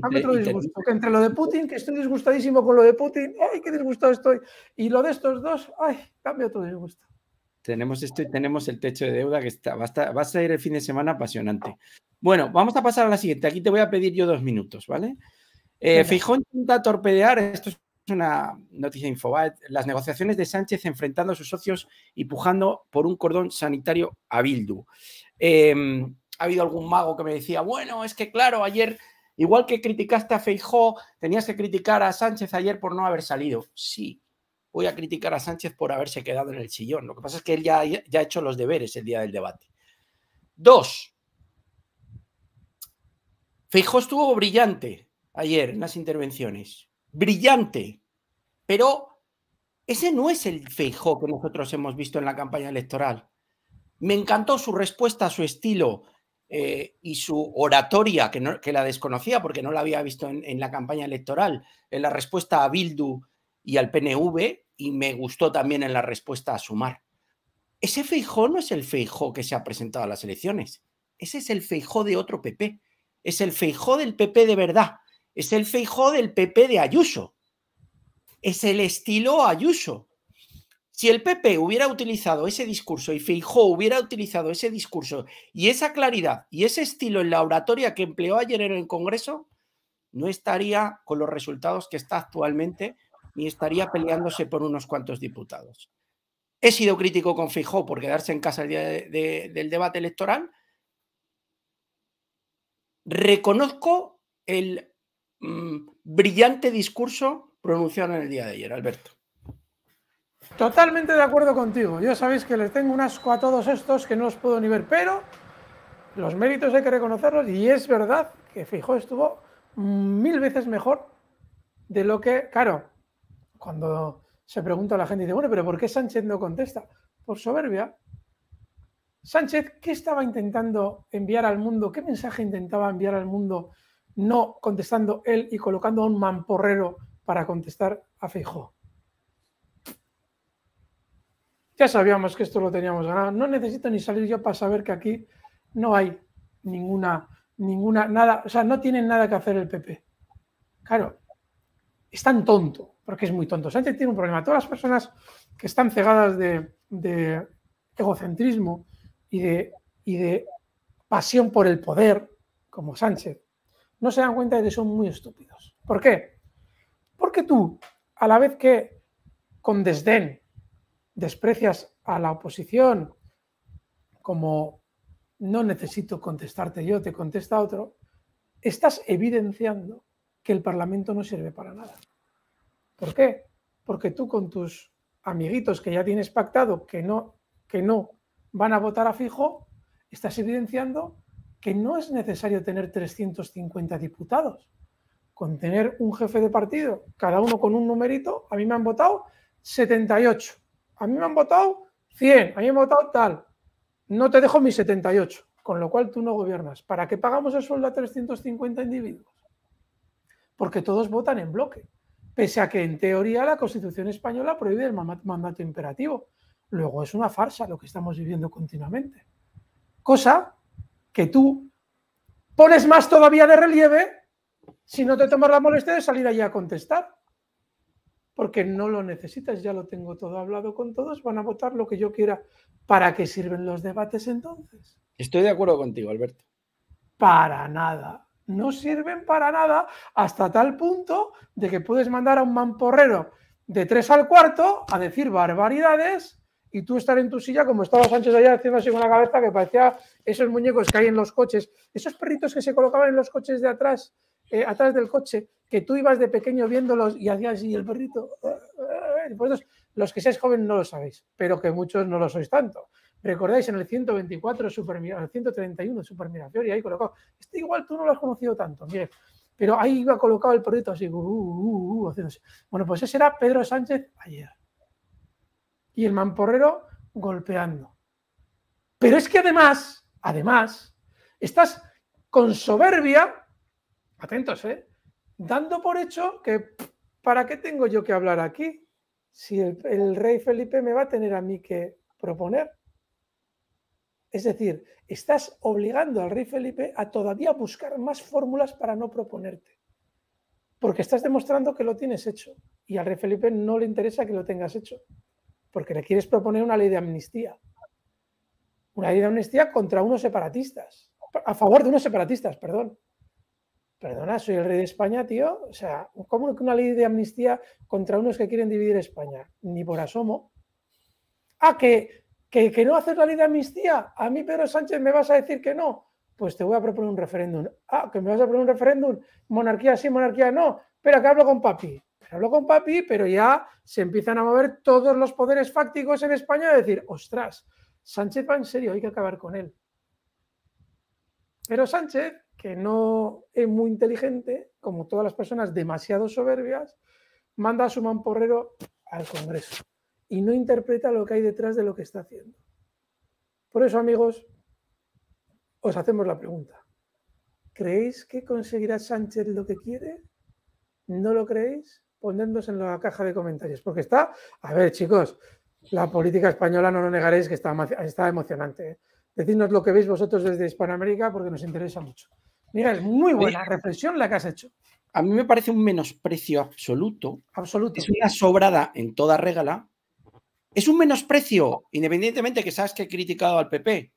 Cambio tu disgusto. entre lo de Putin, que estoy disgustadísimo con lo de Putin, ¡ay, qué disgustado estoy! Y lo de estos dos, ¡ay, Cambio tu disgusto! Tenemos esto y tenemos el techo de deuda que está, va, a estar, ser el fin de semana apasionante. Bueno, vamos a pasar a la siguiente. Aquí te voy a pedir yo dos minutos, ¿vale? Eh, Fijón intenta torpedear, estos. es una noticia de Las negociaciones de Sánchez enfrentando a sus socios y pujando por un cordón sanitario a Bildu. Em, ha habido algún mago que me decía, bueno, es que claro, ayer, igual que criticaste a Feijó, tenías que criticar a Sánchez ayer por no haber salido. Sí, voy a criticar a Sánchez por haberse quedado en el sillón. Lo que pasa es que él ya, ya ha hecho los deberes el día del debate. Dos, Feijó estuvo brillante ayer en las intervenciones. Brillante. Pero ese no es el Feijó que nosotros hemos visto en la campaña electoral. Me encantó su respuesta, su estilo eh, y su oratoria, que, no, que, la desconocía porque no la había visto en, en la campaña electoral, en la respuesta a Bildu y al PNV, y me gustó también en la respuesta a Sumar. Ese Feijó no es el Feijó que se ha presentado a las elecciones. Ese es el Feijó de otro PP. Es el Feijó del PP de verdad. Es el Feijó del PP de Ayuso es el estilo Ayuso. Si el PP hubiera utilizado ese discurso y Feijó hubiera utilizado ese discurso y esa claridad y ese estilo en la oratoria que empleó ayer en el Congreso, no estaría con los resultados que está actualmente ni estaría peleándose por unos cuantos diputados. He sido crítico con Feijó por quedarse en casa el día del debate electoral. Reconozco el mm, brillante discurso en el día de ayer, Alberto. Totalmente de acuerdo contigo. Yo sabéis que les tengo un asco a todos estos que no os puedo ni ver, pero los méritos hay que reconocerlos y es verdad que Fijó estuvo mil veces mejor de lo que, claro, cuando se pregunta a la gente, dice, bueno, pero ¿por qué Sánchez no contesta? Por soberbia. Sánchez, ¿qué estaba intentando enviar al mundo? ¿Qué mensaje intentaba enviar al mundo no contestando él y colocando a un mamporrero para contestar a Feijó. Ya sabíamos que esto lo teníamos ganado. No necesito ni salir yo para saber que aquí no hay ninguna, ninguna, nada, o sea, no tienen nada que hacer el PP. Claro, es tan tonto, porque es muy tonto. Sánchez tiene un problema. Todas las personas que están cegadas de, egocentrismo y de, y de pasión por el poder, como Sánchez, no se dan cuenta de que son muy estúpidos. ¿Por qué? que tú, a la vez que con desdén desprecias a la oposición como no necesito contestarte yo, te contesta otro, estás evidenciando que el Parlamento no sirve para nada. ¿Por qué? Porque tú con tus amiguitos que ya tienes pactado que no, que no van a votar a fijo, estás evidenciando que no es necesario tener 350 diputados con tener un jefe de partido, cada uno con un numerito, a mí me han votado 78, a mí me han votado 100, a mí me han votado tal, no te dejo mis 78, con lo cual tú no gobiernas. ¿Para qué pagamos el sueldo a 350 individuos? Porque todos votan en bloque, pese a que en teoría la Constitución española prohíbe el mandato imperativo. Luego es una farsa lo que estamos viviendo continuamente. Cosa que tú pones más todavía de relieve si no te tomas la molestia de salir allí a contestar, porque no lo necesitas, ya lo tengo todo hablado con todos, van a votar lo que yo quiera. ¿Para qué sirven los debates entonces? Estoy de acuerdo contigo, Alberto. Para nada. No sirven para nada hasta tal punto de que puedes mandar a un mamporrero de tres al cuarto a decir barbaridades y tú estar en tu silla como estaba Sánchez allá haciendo así con la cabeza que parecía esos muñecos que hay en los coches, esos perritos que se colocaban en los coches de atrás eh, atrás del coche, que tú ibas de pequeño viéndolos y hacías y el perrito. los que seáis jóvenes no lo sabéis, pero que muchos no lo sois tanto. Recordáis en el 124, super, el 131, Super y ahí colocado. Este igual tú no lo has conocido tanto, Miguel. Pero ahí iba colocado el perrito así, uh, uh, uh, Bueno, pues ese era Pedro Sánchez ayer. Y el mamporrero golpeando. Pero es que además, además, estás con soberbia atentos, ¿eh? Dando por hecho que, ¿para qué tengo yo que hablar aquí? Si el, el rey Felipe me va a tener a mí que proponer. Es decir, estás obligando al rey Felipe a todavía buscar más fórmulas para no proponerte. Porque estás demostrando que lo tienes hecho. Y al rey Felipe no le interesa que lo tengas hecho. Porque le quieres proponer una ley de amnistía. Una ley de amnistía contra unos separatistas. A favor de unos separatistas, perdón. Perdona, soy el rey de España, tío. O sea, ¿cómo que una ley de amnistía contra unos que quieren dividir España? Ni por asomo. Ah, que, que, no haces la ley de amnistía. A mí, Pedro Sánchez, me vas a decir que no. Pues te voy a proponer un referéndum. Ah, que me vas a proponer un referéndum. Monarquía sí, monarquía no. Pero que hablo con papi. hablo con papi, pero ya se empiezan a mover todos los poderes fácticos en España a decir, ostras, Sánchez va en serio, hay que acabar con él. Pero Sánchez que no es muy inteligente, como todas las personas demasiado soberbias, manda a su mamporrero al Congreso y no interpreta lo que hay detrás de lo que está haciendo. Por eso, amigos, os hacemos la pregunta. ¿Creéis que conseguirá Sánchez lo que quiere? ¿No lo creéis? Ponednos en la caja de comentarios, porque está, a ver chicos, la política española no lo negaréis que está, emocionante. ¿eh? Decidnos lo que veis vosotros desde Hispanoamérica porque nos interesa mucho. Mira, es muy buena reflexión la que has hecho. A mí me parece un menosprecio absoluto. Absoluto. Es una sobrada en toda regla. Es un menosprecio, independientemente que sabes que he criticado al PP.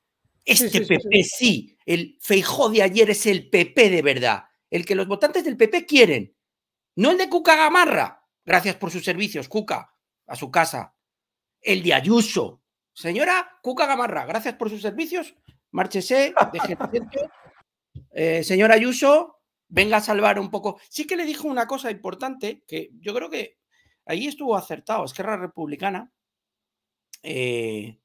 Este PP sí, el Feijó de ayer es el PP de verdad, el que los votantes del PP quieren, no el de Cuca Gamarra. Gracias por sus servicios, Cuca, a su casa. El de Ayuso. Señora Cuca Gamarra, gracias por sus servicios. Márchese, deje Señora eh, señor Ayuso, venga a salvar un poco. Sí que le dijo una cosa importante que yo creo que ahí estuvo acertado, Esquerra Republicana, eh,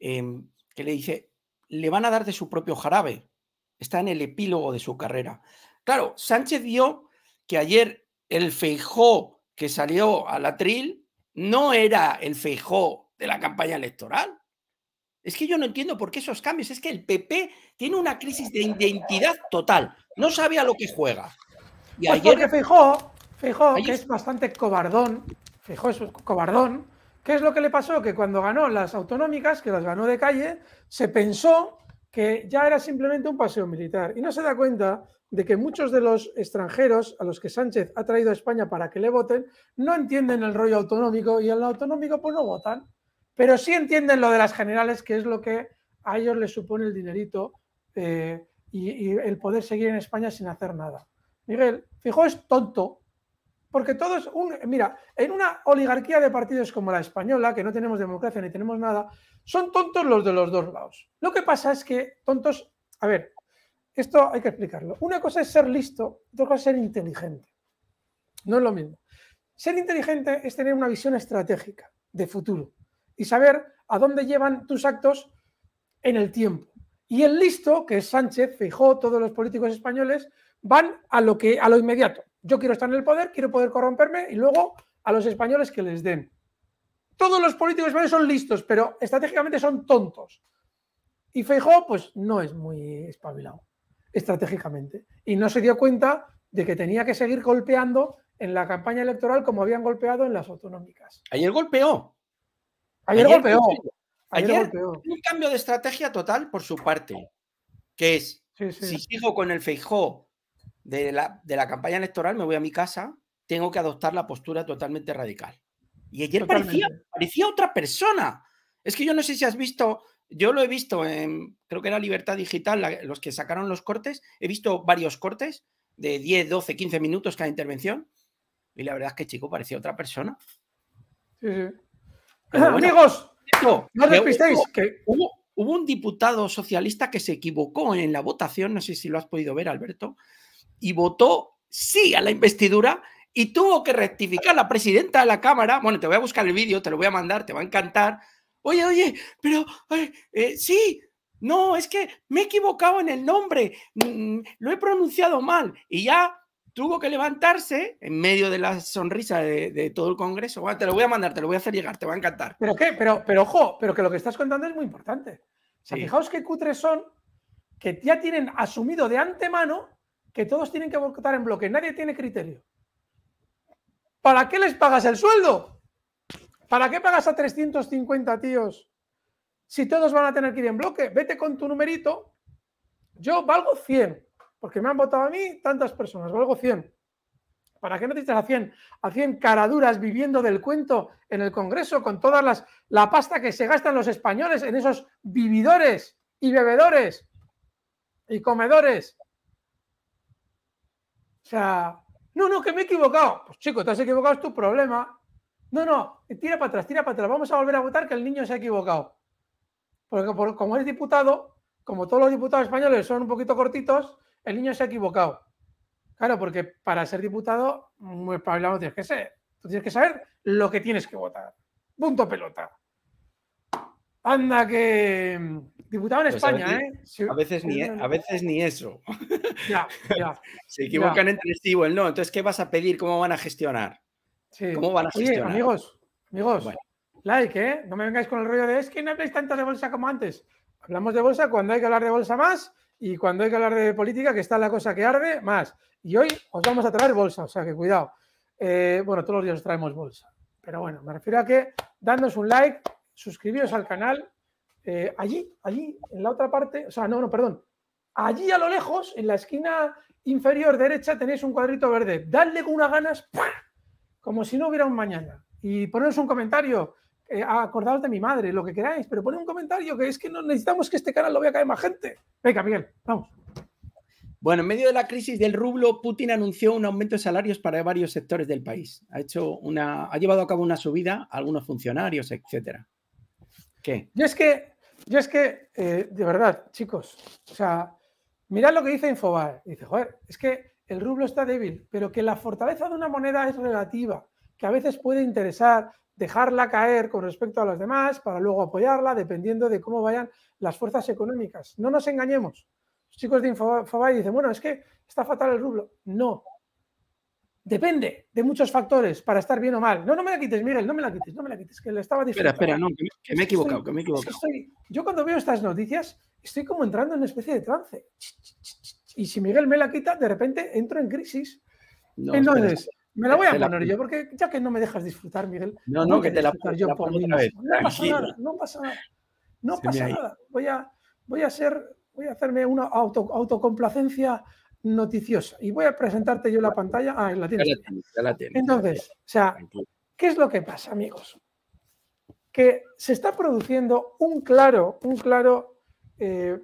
em, que le dice, le van a dar de su propio jarabe. Está en el epílogo de su carrera. Claro, Sánchez vio que ayer el Feijó que salió al atril no era el Feijó de la campaña electoral. Es que yo no entiendo por qué esos cambios. Es que el PP tiene una crisis de identidad total. No sabe a lo que juega. Y pues ayer... porque Fijó, que es bastante cobardón, fijó es cobardón, ¿qué es lo que le pasó? Que cuando ganó las autonómicas, que las ganó de calle, se pensó que ya era simplemente un paseo militar. Y no se da cuenta de que muchos de los extranjeros a los que Sánchez ha traído a España para que le voten no entienden el rollo autonómico y el autonómico pues no votan pero sí entienden lo de las generales, que es lo que a ellos les supone el dinerito eh, y, el poder seguir en España sin hacer nada. Miguel, fijo, es tonto, porque todos, un, mira, en una oligarquía de partidos como la española, que no tenemos democracia ni tenemos nada, son tontos los de los dos lados. Lo que pasa es que tontos, a ver, esto hay que explicarlo. Una cosa es ser listo, otra cosa es ser inteligente. No es lo mismo. Ser inteligente es tener una visión estratégica de futuro y saber a dónde llevan tus actos en el tiempo. Y el listo, que es Sánchez, Fijó, todos los políticos españoles, van a lo, que, a lo inmediato. Yo quiero estar en el poder, quiero poder corromperme y luego a los españoles que les den. Todos los políticos españoles son listos, pero estratégicamente son tontos. Y Feijó, pues no es muy espabilado estratégicamente. Y no se dio cuenta de que tenía que seguir golpeando en la campaña electoral como habían golpeado en las autonómicas. Ayer golpeó. Ayer, golpeó. Ayer, un cambio de estrategia total por su parte, que es, si sigo con el feijo de la, campaña electoral, me voy a mi casa, tengo que adoptar la postura totalmente radical. Y ayer parecía, parecía, otra persona. Es que yo no sé si has visto, yo lo he visto en, creo que era Libertad Digital, los que sacaron los cortes, he visto varios cortes de 10, 12, 15 minutos cada intervención. Y la verdad es que, chico, parecía otra persona. Sí, sí. Ah, amigos, no que... hubo, un diputado socialista que se equivocó en la votación, no sé si lo has podido ver, Alberto, y votó sí a la investidura y tuvo que rectificar la presidenta de la Cámara. Bueno, te voy a buscar el vídeo, te lo voy a mandar, te va a encantar. Oye, oye, pero eh, sí, no, es que me he equivocado en el nombre, mm, lo he pronunciado mal y ya tuvo que levantarse en medio de la sonrisa de, todo el Congreso. te lo voy a mandar, te lo voy a hacer llegar, te va a encantar. Pero qué, pero, pero ojo, pero que lo que estás contando es muy importante. O sea, Fijaos qué cutres son, que ya tienen asumido de antemano que todos tienen que votar en bloque, nadie tiene criterio. ¿Para qué les pagas el sueldo? ¿Para qué pagas a 350 tíos si todos van a tener que ir en bloque? Vete con tu numerito. Yo valgo 100 porque me han votado a mí tantas personas, valgo 100. ¿Para qué no a 100, a 100 caraduras viviendo del cuento en el Congreso con toda la pasta que se gastan los españoles en esos vividores y bebedores y comedores? O sea, no, no, que me he equivocado. Pues chico, te has equivocado, es tu problema. No, no, tira para atrás, tira para atrás. Vamos a volver a votar que el niño se ha equivocado. Porque como es diputado, como todos los diputados españoles son un poquito cortitos, el niño se ha equivocado. Claro, porque para ser diputado, muy mm, pues, no tienes que ser. Tú tienes que saber lo que tienes que votar. Punto pelota. Anda que mm, diputado en pues España, ¿eh? A veces, ni, e, a veces ni eso. Ya, ya, Se equivocan entre sí o el no. Entonces, ¿qué vas a pedir? ¿Cómo van a gestionar? Sí. ¿Cómo van a gestionar? amigos, amigos, like, ¿eh? No me vengáis con el rollo de es que no habléis tanto de bolsa como antes. Hablamos de bolsa cuando hay que hablar de bolsa más y cuando hay que hablar de política, que está la cosa que arde, más. Y hoy os vamos a traer bolsa, o sea que cuidado. Eh, bueno, todos los días os traemos bolsa. Pero bueno, me refiero a que dándonos un like, suscribiros al canal. Eh, allí, allí, en la otra parte, o sea, no, no, perdón. Allí a lo lejos, en la esquina inferior derecha, tenéis un cuadrito verde. Dadle con unas ganas, como si no hubiera un mañana. Y poneros un comentario eh, acordaos de mi madre, lo que queráis, pero poned un comentario que es que no necesitamos que este canal lo vea caer más gente. Venga, Miguel, vamos. Bueno, en medio de la crisis del rublo, Putin anunció un aumento de salarios para varios sectores del país. Ha, hecho una, ha llevado a cabo una subida a algunos funcionarios, etc. ¿Qué? Yo es que, yo es que eh, de verdad, chicos, o sea, mirad lo que dice Infobar. Dice, joder, es que el rublo está débil, pero que la fortaleza de una moneda es relativa, que a veces puede interesar, dejarla caer con respecto a las demás para luego apoyarla, dependiendo de cómo vayan las fuerzas económicas. No nos engañemos. chicos de Infobay dicen, bueno, es que está fatal el rublo. No. Depende de muchos factores para estar bien o mal. No, no me la quites, Miguel, no me la quites, no me la quites, que le estaba diciendo. Espera, espera, no, que me, he equivocado, que me yo cuando veo estas noticias estoy como entrando en una especie de trance. Y si Miguel me la quita, de repente entro en crisis. Entonces, me la voy a poner yo, porque ya que no me dejas disfrutar, Miguel. No, no, que te la, yo por mí No pasa nada, no pasa nada. No pasa nada. Voy a, voy a voy a hacerme una autocomplacencia noticiosa. Y voy a presentarte yo la pantalla. Ah, la la tienes, Entonces, o sea, ¿qué es lo que pasa, amigos? Que se está produciendo un claro, un claro eh,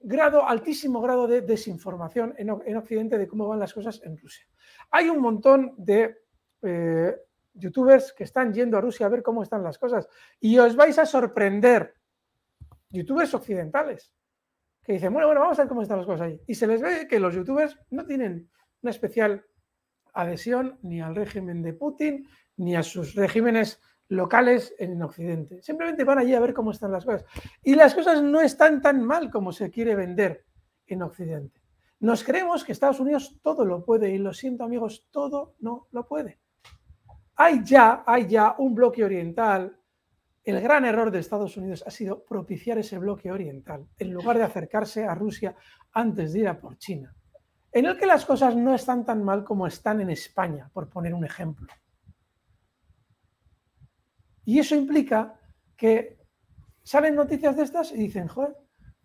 grado, altísimo grado de desinformación en Occidente de cómo van las cosas en Rusia. Hay un montón de eh, youtubers que están yendo a Rusia a ver cómo están las cosas y os vais a sorprender. Youtubers occidentales que dicen, bueno, bueno, vamos a ver cómo están las cosas ahí. Y se les ve que los youtubers no tienen una especial adhesión ni al régimen de Putin ni a sus regímenes locales en Occidente. Simplemente van allí a ver cómo están las cosas. Y las cosas no están tan mal como se quiere vender en Occidente. Nos creemos que Estados Unidos todo lo puede y lo siento amigos, todo no lo puede. Hay ya, hay ya un bloque oriental. El gran error de Estados Unidos ha sido propiciar ese bloque oriental en lugar de acercarse a Rusia antes de ir a por China, en el que las cosas no están tan mal como están en España, por poner un ejemplo. Y eso implica que salen noticias de estas y dicen, joder,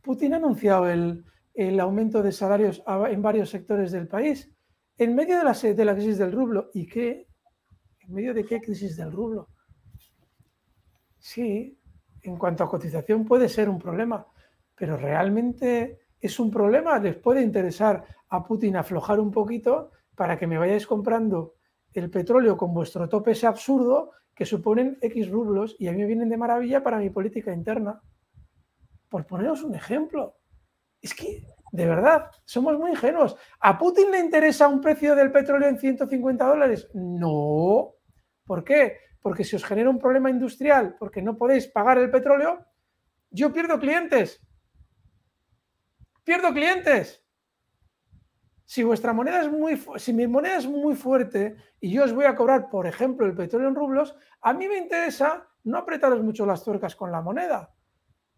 Putin ha anunciado el, el aumento de salarios en varios sectores del país, en medio de la, crisis del rublo. ¿Y qué? ¿En medio de qué crisis del rublo? Sí, en cuanto a cotización puede ser un problema, pero realmente es un problema. Les puede interesar a Putin aflojar un poquito para que me vayáis comprando el petróleo con vuestro tope ese absurdo que suponen X rublos y a mí me vienen de maravilla para mi política interna. Por poneros un ejemplo, es que, de verdad, somos muy ingenuos. ¿A Putin le interesa un precio del petróleo en 150 dólares? No. ¿Por qué? Porque si os genera un problema industrial, porque no podéis pagar el petróleo, yo pierdo clientes. Pierdo clientes. Si vuestra moneda es muy, si mi moneda es muy fuerte y yo os voy a cobrar, por ejemplo, el petróleo en rublos, a mí me interesa no apretaros mucho las tuercas con la moneda.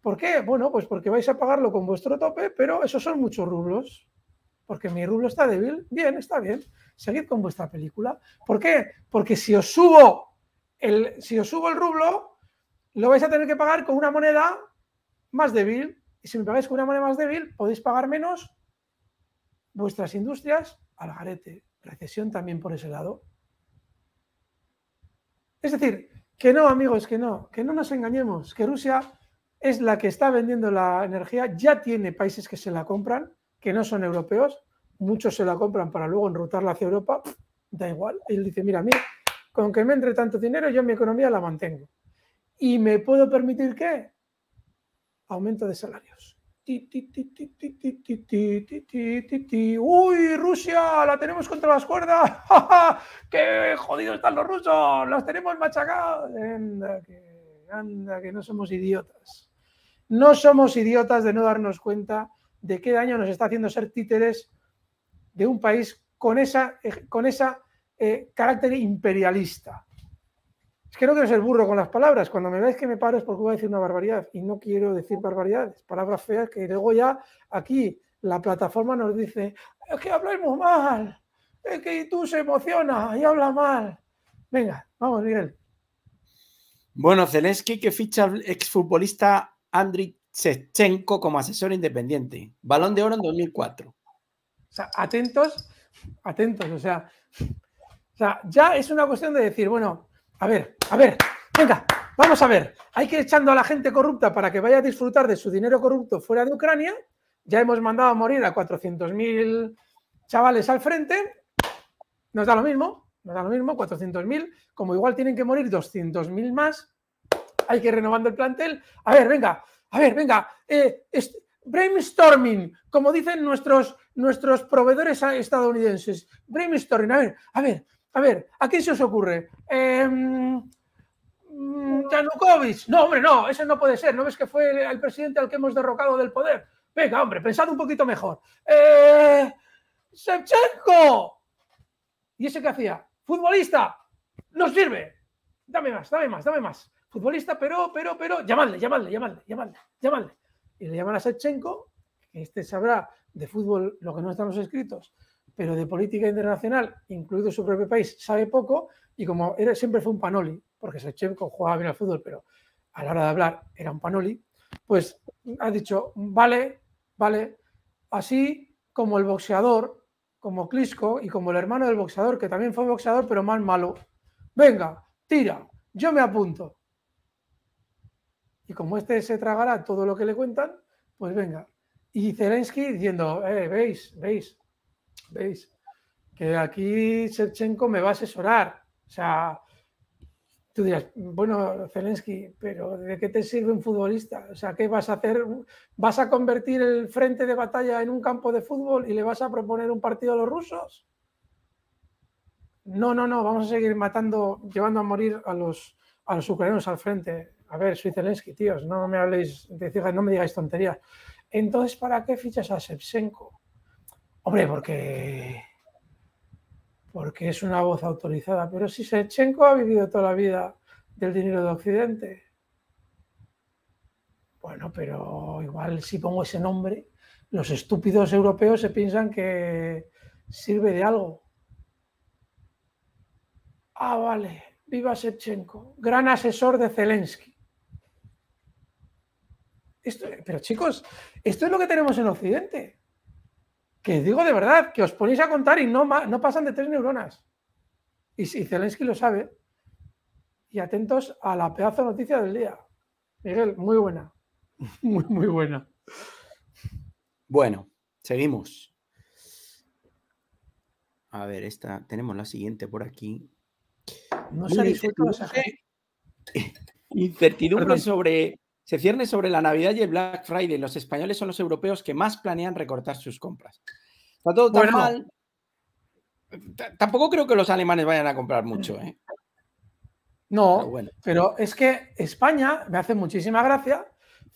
¿Por qué? Bueno, pues porque vais a pagarlo con vuestro tope, pero esos son muchos rublos. Porque mi rublo está débil. Bien, está bien. Seguid con vuestra película. ¿Por qué? Porque si os subo el, si os subo el rublo, lo vais a tener que pagar con una moneda más débil. Y si me pagáis con una moneda más débil, podéis pagar menos vuestras industrias al garete. Recesión también por ese lado. Es decir, que no, amigos, que no, que no nos engañemos, que Rusia es la que está vendiendo la energía, ya tiene países que se la compran, que no son europeos, muchos se la compran para luego enrutarla hacia Europa, da igual. Él dice, mira, a mí, con que me entre tanto dinero, yo mi economía la mantengo. ¿Y me puedo permitir qué? Aumento de salarios. ¡Uy, Rusia! ¡La tenemos contra las cuerdas! ¡Qué jodidos están los rusos! ¡Los tenemos machacados! anda, que no somos idiotas. No somos idiotas de no darnos cuenta de qué daño nos está haciendo ser títeres de un país con esa, eh, con esa eh, carácter imperialista. Es que no quiero ser burro con las palabras. Cuando me veis que me paro es porque voy a decir una barbaridad y no quiero decir barbaridades, palabras feas que luego ya aquí la plataforma nos dice, es que hablamos mal, es que tú se emociona y habla mal. Venga, vamos, Miguel. Bueno, Zelensky que ficha exfutbolista Andriy Shevchenko como asesor independiente. Balón de oro en 2004. O sea, atentos, atentos, o sea, o sea, ya es una cuestión de decir, bueno, a ver, a ver, venga, vamos a ver, hay que ir echando a la gente corrupta para que vaya a disfrutar de su dinero corrupto fuera de Ucrania, ya hemos mandado a morir a 400.000 chavales al frente, nos da lo mismo, nos da lo mismo, 400.000, como igual tienen que morir 200.000 más, hay que ir renovando el plantel. A ver, venga, a ver, venga. Eh, brainstorming, como dicen nuestros, nuestros proveedores estadounidenses. Brainstorming, a ver, a ver, a ver, ¿a quién se os ocurre? Eh, Yanukovych, no, hombre, no, eso no puede ser. ¿No ves que fue el, presidente al que hemos derrocado del poder? Venga, hombre, pensad un poquito mejor. Eh, ¿Y ese qué hacía? ¡Futbolista! ¡No sirve! Dame más, dame más, dame más futbolista, pero, pero, pero, llamadle, llamadle, llamadle, llamadle, llamadle. Y le llaman a Sechenko, que este sabrá de fútbol lo que no están los escritos, pero de política internacional, incluido su propio país, sabe poco, y como era, siempre fue un panoli, porque Sechenko jugaba bien al fútbol, pero a la hora de hablar era un panoli, pues ha dicho, vale, vale, así como el boxeador, como Clisco y como el hermano del boxeador, que también fue boxeador, pero más malo, venga, tira, yo me apunto. Y como este se tragará todo lo que le cuentan, pues venga. Y Zelensky diciendo, eh, veis, veis, veis, que aquí Serchenko me va a asesorar. O sea, tú dirás, bueno, Zelensky, pero ¿de qué te sirve un futbolista? O sea, ¿qué vas a hacer? ¿Vas a convertir el frente de batalla en un campo de fútbol y le vas a proponer un partido a los rusos? No, no, no, vamos a seguir matando, llevando a morir a los, a los ucranianos al frente a ver, soy Zelensky, tíos, no me habléis, no me digáis tonterías. Entonces, ¿para qué fichas a Shevchenko? Hombre, porque, porque es una voz autorizada, pero si Shevchenko ha vivido toda la vida del dinero de Occidente. Bueno, pero igual si pongo ese nombre, los estúpidos europeos se piensan que sirve de algo. Ah, vale, viva Shevchenko, gran asesor de Zelensky pero chicos, esto es lo que tenemos en Occidente. Que digo de verdad, que os ponéis a contar y no, no pasan de tres neuronas. Y, si Zelensky lo sabe. Y atentos a la pedazo noticia del día. Miguel, muy buena. Muy, muy buena. Bueno, seguimos. A ver, esta, tenemos la siguiente por aquí. No se ha incertidumbre sobre se cierne sobre la Navidad y el Black Friday. Los españoles son los europeos que más planean recortar sus compras. tampoco creo que los alemanes vayan a comprar mucho. ¿eh? No, pero, pero, es que España me hace muchísima gracia.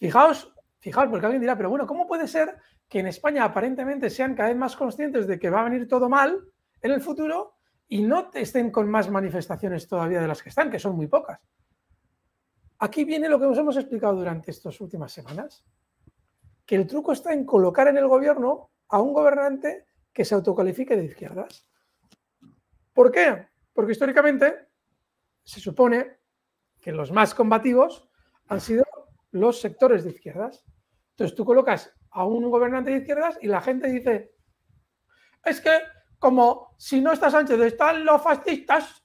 Fijaos, fijaos, porque alguien dirá, pero bueno, ¿cómo puede ser que en España aparentemente sean cada vez más conscientes de que va a venir todo mal en el futuro y no estén con más manifestaciones todavía de las que están, que son muy pocas? Aquí viene lo que nos hemos explicado durante estas últimas semanas, que el truco está en colocar en el gobierno a un gobernante que se autocalifique de izquierdas. ¿Por qué? Porque históricamente se supone que los más combativos han sido los sectores de izquierdas. Entonces tú colocas a un gobernante de izquierdas y la gente dice, es que como si no está Sánchez, están los fascistas,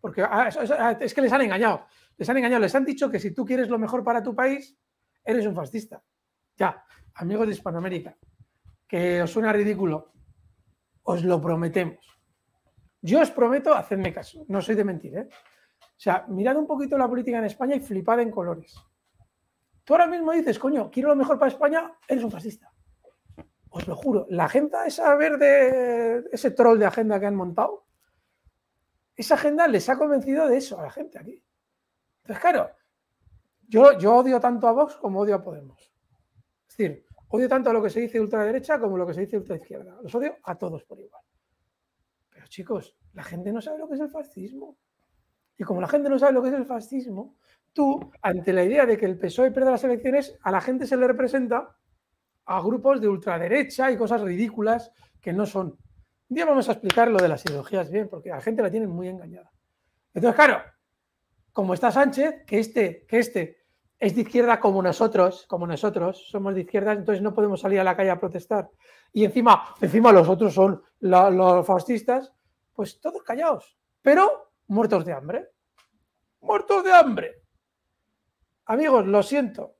porque ah, ah, es que les han engañado. Les han engañado, les han dicho que si tú quieres lo mejor para tu país, eres un fascista. Ya, amigos de Hispanoamérica, que os suena ridículo, os lo prometemos. Yo os prometo, hacedme caso, no soy de mentir, ¿eh? O sea, mirad un poquito la política en España y flipad en colores. Tú ahora mismo dices, coño, quiero lo mejor para España, eres un fascista. Os lo juro, la agenda esa verde, ese troll de agenda que han montado, esa agenda les ha convencido de eso a la gente aquí. Entonces, claro, yo, odio tanto a Vox como odio a Podemos. Es decir, odio tanto a lo que se dice ultraderecha como lo que se dice ultraizquierda. Los odio a todos por igual. Pero chicos, la gente no sabe lo que es el fascismo. Y como la gente no sabe lo que es el fascismo, tú, ante la idea de que el PSOE pierda las elecciones, a la gente se le representa a grupos de ultraderecha y cosas ridículas que no son. Un día vamos a explicar lo de las ideologías bien, porque la gente la tiene muy engañada. Entonces, claro, como está Sánchez, que este, que este es de izquierda como nosotros, como nosotros somos de izquierda, entonces no podemos salir a la calle a protestar. Y encima, encima los otros son los fascistas, pues todos callados, pero muertos de hambre. Muertos de hambre. Amigos, lo siento.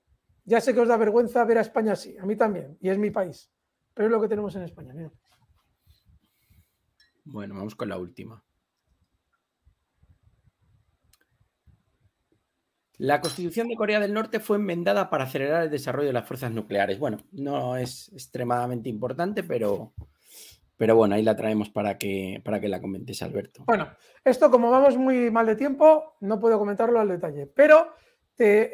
Ya sé que os da vergüenza ver a España así, a mí también, y es mi país. Pero es lo que tenemos en España. Bueno, vamos con la última. La Constitución de Corea del Norte fue enmendada para acelerar el desarrollo de las fuerzas nucleares. Bueno, no es extremadamente importante, pero, pero bueno, ahí la traemos para que, para que la comentes, Alberto. Bueno, esto como vamos muy mal de tiempo, no puedo comentarlo al detalle, pero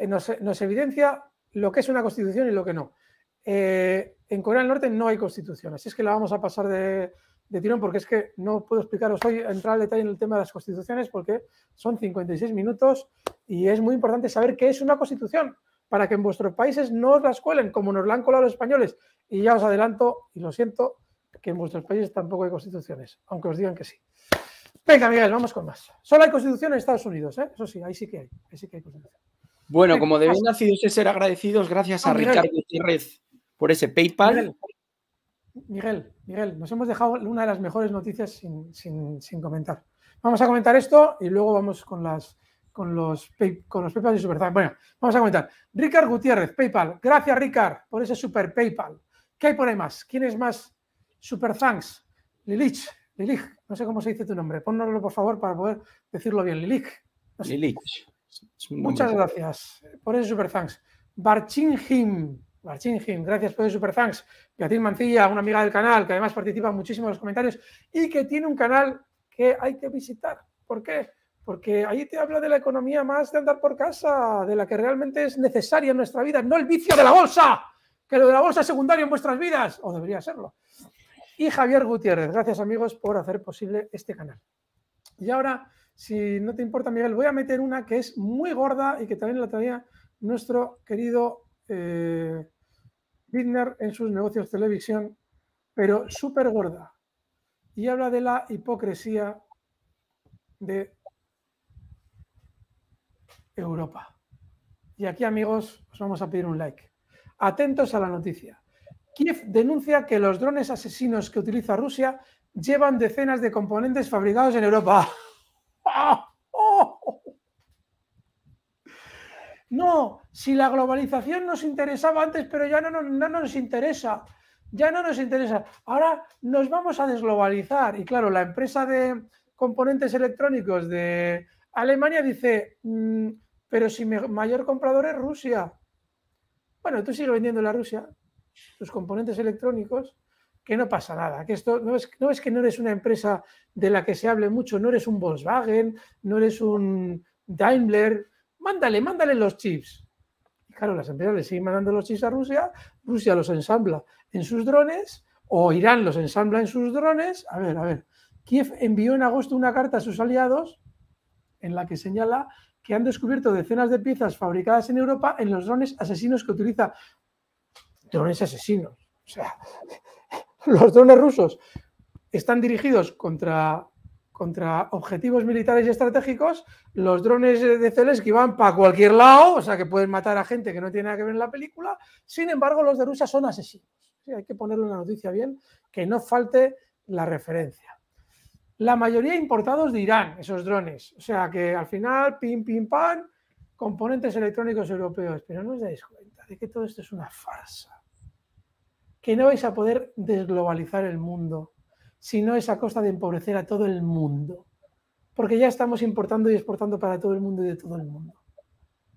nos, evidencia lo que es una constitución y lo que no. Eh, en Corea del Norte no hay constitución, así es que la vamos a pasar de, de tirón porque es que no puedo explicaros hoy, entrar al detalle en el tema de las constituciones porque son 56 minutos y es muy importante saber qué es una constitución para que en vuestros países no os las cuelen como nos la han colado los españoles. Y ya os adelanto, y lo siento, que en vuestros países tampoco hay constituciones, aunque os digan que sí. Venga, Miguel, vamos con más. Solo hay constitución en Estados Unidos, ¿eh? eso sí, ahí sí que hay, ahí sí que hay Bueno, como deben nacidos ser agradecidos, gracias a ah, Ricardo Gutiérrez por ese PayPal. Miguel, Miguel, nos hemos dejado una de las mejores noticias sin, comentar. Vamos a comentar esto y luego vamos con las con los, con los PayPal y Bueno, vamos a comentar. Ricard Gutiérrez, PayPal. Gracias, Ricard, por ese super PayPal. ¿Qué hay por ahí más? ¿Quién es más super thanks? Lilich, Lilich, no sé cómo se dice tu nombre. Pónnoslo, por favor, para poder decirlo bien. Lilich. Lilich. Muchas gracias por ese super thanks. Barchinghim, Martín Jim, gracias por el super thanks. Beatriz Mancilla, una amiga del canal que además participa muchísimo en los comentarios y que tiene un canal que hay que visitar. ¿Por qué? Porque ahí te habla de la economía más de andar por casa, de la que realmente es necesaria en nuestra vida, no el vicio de la bolsa, que lo de la bolsa es secundario en vuestras vidas, o debería serlo. Y Javier Gutiérrez, gracias amigos por hacer posible este canal. Y ahora, si no te importa, Miguel, voy a meter una que es muy gorda y que también la traía nuestro querido eh, en sus negocios televisión, pero súper gorda. Y habla de la hipocresía de Europa. Y aquí, amigos, os vamos a pedir un like. Atentos a la noticia. Kiev denuncia que los drones asesinos que utiliza Rusia llevan decenas de componentes fabricados en Europa. ¡Ah! No, si la globalización nos interesaba antes, pero ya no, no, nos interesa. Ya no nos interesa. Ahora nos vamos a desglobalizar. Y claro, la empresa de componentes electrónicos de Alemania dice, mm, pero si mi mayor comprador es Rusia. Bueno, tú sigues vendiendo la Rusia tus componentes electrónicos, que no pasa nada, que esto no es, no es que no eres una empresa de la que se hable mucho, no eres un Volkswagen, no eres un Daimler, mándale, mándale los chips. Y claro, las empresas le siguen mandando los chips a Rusia, Rusia los ensambla en sus drones, o Irán los ensambla en sus drones. A ver, a ver, Kiev envió en agosto una carta a sus aliados en la que señala que han descubierto decenas de piezas fabricadas en Europa en los drones asesinos que utiliza. Drones asesinos. O sea, los drones rusos están dirigidos contra contra objetivos militares y estratégicos, los drones de que van para cualquier lado, o sea que pueden matar a gente que no tiene nada que ver en la película, sin embargo los de Rusia son asesinos. hay que ponerle una noticia bien, que no falte la referencia. La mayoría importados de Irán, esos drones, o sea que al final, pim, pim, pan, componentes electrónicos europeos, pero no os dais cuenta de que todo esto es una farsa, que no vais a poder desglobalizar el mundo sino es a costa de empobrecer a todo el mundo. Porque ya estamos importando y exportando para todo el mundo y de todo el mundo.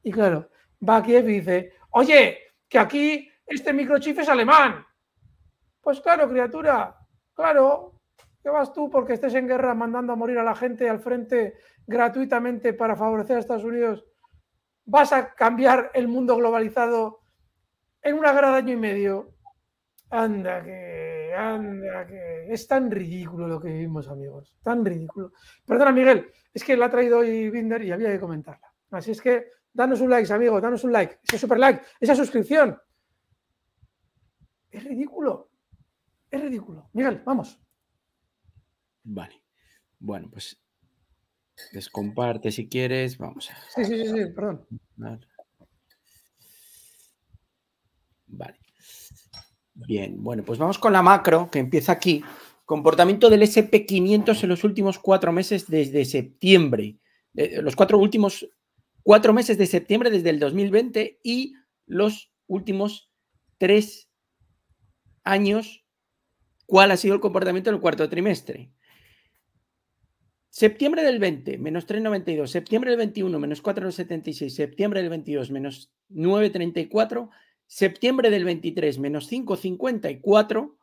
Y claro, va dice, oye, que aquí este microchip es alemán. Pues claro, criatura, claro, ¿qué vas tú porque estés en guerra mandando a morir a la gente al frente gratuitamente para favorecer a Estados Unidos? ¿Vas a cambiar el mundo globalizado en una guerra de año y medio? Anda, que es tan ridículo lo que vivimos, amigos. Tan ridículo. Perdona, Miguel, es que la ha traído hoy Binder y había que comentarla. Así es que danos un like, amigo, danos un like. Ese super like, esa suscripción. Es ridículo. Es ridículo. Miguel, vamos. Vale. Bueno, pues descomparte si quieres. Vamos. Sí, sí, sí, sí, perdón. Vale. Bien, bueno, pues vamos con la macro que empieza aquí. Comportamiento del SP500 en los últimos cuatro meses desde septiembre. Eh, los cuatro últimos cuatro meses de septiembre desde el 2020 y los últimos tres años, cuál ha sido el comportamiento del cuarto trimestre. Septiembre del 20, menos 3,92. Septiembre del 21, menos 4,76. Septiembre del 22, menos 9,34 septiembre del 23, menos 5,54,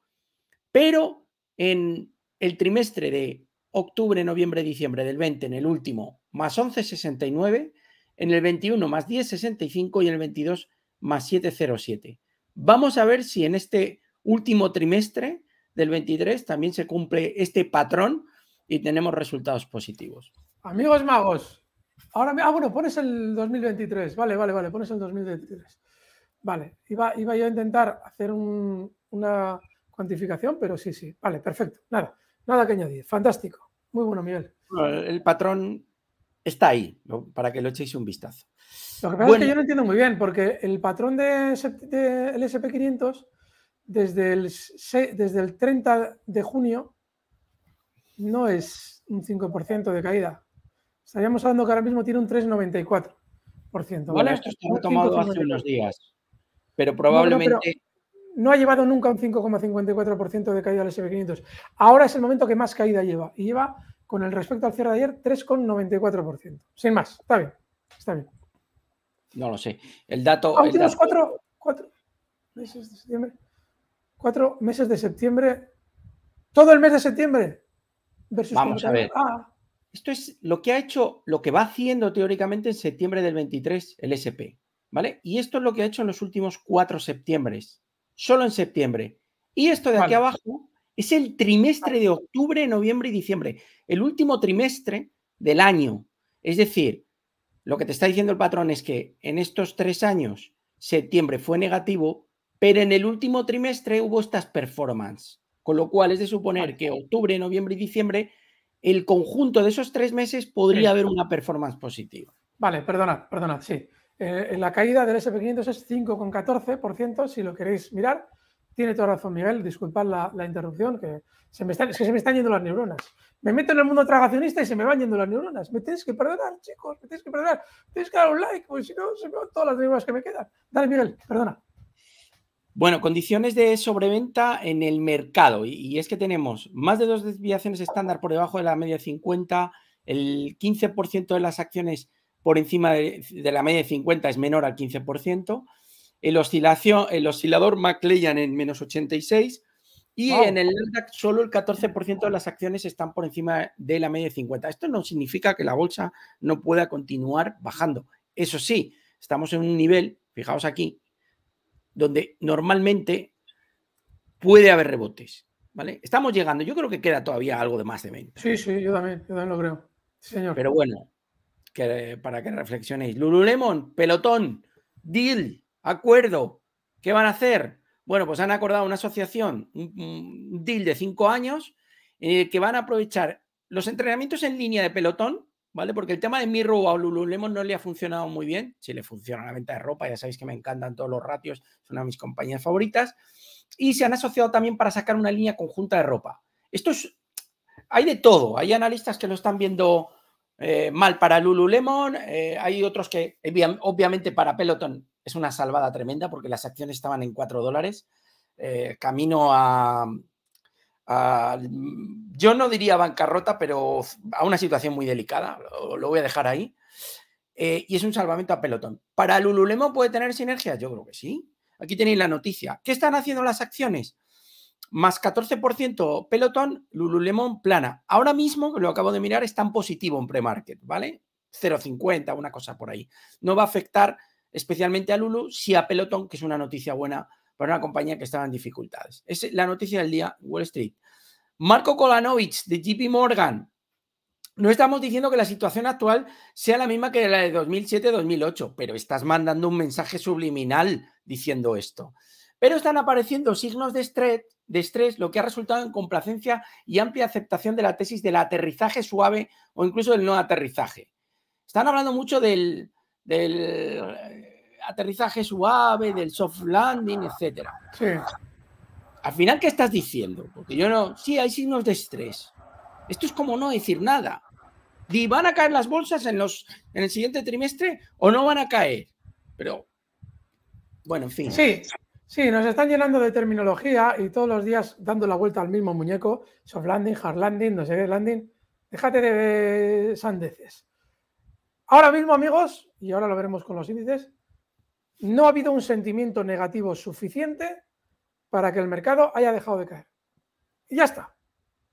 pero en el trimestre de octubre, noviembre, diciembre del 20, en el último, más 11,69, en el 21 más 10,65 y en el 22 más 7,07. Vamos a ver si en este último trimestre del 23 también se cumple este patrón y tenemos resultados positivos. Amigos magos, ahora, ah, bueno, pones el 2023, vale, vale, vale, pones el 2023. Vale, iba, yo a intentar hacer una cuantificación, pero sí, sí. Vale, perfecto. Nada, nada que añadir. Fantástico. Muy bueno, Miguel. El patrón está ahí, para que lo echéis un vistazo. Lo que pasa es que yo no entiendo muy bien, porque el patrón del de, SP500 desde el, desde 30 de junio no es un 5% de caída. Estaríamos hablando que ahora mismo tiene un 3,94%. Bueno, esto está retomado hace unos días pero probablemente... No, ha llevado nunca un 5,54% de caída al SP500. Ahora es el momento que más caída lleva. Y lleva, con el respecto al cierre de ayer, 3,94%. Sin más, está bien. Está bien. No lo sé. El dato. Ah, el Cuatro, meses de septiembre. Cuatro meses de septiembre. Todo el mes de septiembre. Vamos a ver. Ah. Esto es lo que ha hecho, lo que va haciendo teóricamente en septiembre del 23 el SP. ¿vale? Y esto es lo que ha hecho en los últimos cuatro septiembre solo en septiembre. Y esto de aquí abajo es el trimestre de octubre, noviembre y diciembre, el último trimestre del año. Es decir, lo que te está diciendo el patrón es que en estos tres años, septiembre fue negativo, pero en el último trimestre hubo estas performances. Con lo cual es de suponer que octubre, noviembre y diciembre, el conjunto de esos tres meses podría haber una performance positiva. Vale, perdona, perdona, sí. Eh, la caída del SP500 es 5,14%, si lo queréis mirar. Tiene toda razón Miguel, disculpad la, interrupción, que se, me están, se me están yendo las neuronas. Me meto en el mundo tragacionista y se me van yendo las neuronas. Me tenéis que perdonar, chicos, me tenéis que perdonar. Me tenéis que dar un like, porque si no, se me van todas las neuronas que me quedan. Dale, Miguel, perdona. Bueno, condiciones de sobreventa en el mercado. Y, y es que tenemos más de dos desviaciones estándar por debajo de la media 50, el 15% de las acciones por encima de, la media de 50 es menor al 15%, el, oscilación, el oscilador McLean en menos 86 y en el Nasdaq solo el 14% de las acciones están por encima de la media de 50. Esto no significa que la bolsa no pueda continuar bajando. Eso sí, estamos en un nivel, fijaos aquí, donde normalmente puede haber rebotes. ¿Vale? Estamos llegando. Yo creo que queda todavía algo de más de 20. Sí, sí, yo también, yo también lo creo. señor. Pero bueno, para que reflexionéis. Lululemon, pelotón, deal, acuerdo, ¿qué van a hacer? Bueno, pues han acordado una asociación, un, deal de cinco años, eh, que van a aprovechar los entrenamientos en línea de pelotón, ¿vale? Porque el tema de robo o Lululemon no le ha funcionado muy bien. Si le funciona la venta de ropa, ya sabéis que me encantan todos los ratios, son una de mis compañías favoritas. Y se han asociado también para sacar una línea conjunta de ropa. Esto es. Hay de todo. Hay analistas que lo están viendo eh, mal para Lululemon, eh, hay otros que obviamente para Peloton es una salvada tremenda porque las acciones estaban en 4 dólares, eh, camino a, yo no diría bancarrota, pero a una situación muy delicada, lo, voy a dejar ahí, y es un salvamento a Peloton. ¿Para Lululemon puede tener sinergias? Yo creo que sí. Aquí tenéis la noticia. ¿Qué están haciendo las acciones? más 14% Peloton, Lululemon plana. Ahora mismo, lo acabo de mirar, está en positivo en pre-market, ¿vale? 0,50, una cosa por ahí. No va a afectar especialmente a Lulu, si a Peloton, que es una noticia buena para una compañía que estaba en dificultades. Es la noticia del día Wall Street. Marco Kolanovic, de JP Morgan. No estamos diciendo que la situación actual sea la misma que la de 2007-2008, pero estás mandando un mensaje subliminal diciendo esto. Pero están apareciendo signos de estrés de estrés, lo que ha resultado en complacencia y amplia aceptación de la tesis del aterrizaje suave o incluso del no aterrizaje. Están hablando mucho del, eh, aterrizaje suave, del soft landing, etc. Sí. Al final, ¿qué estás diciendo? Porque yo no. Sí, hay signos de estrés. Esto es como no decir nada. y van a caer las bolsas en, los, en el siguiente trimestre o no van a caer. Pero, bueno, en fin. Sí, Sí, nos están llenando de terminología y todos los días dando la vuelta al mismo muñeco. Soft landing, hard landing, no sé qué landing. Déjate de sandeces. Ahora mismo, amigos, y ahora lo veremos con los índices, no ha habido un sentimiento negativo suficiente para que el mercado haya dejado de caer. Y ya está.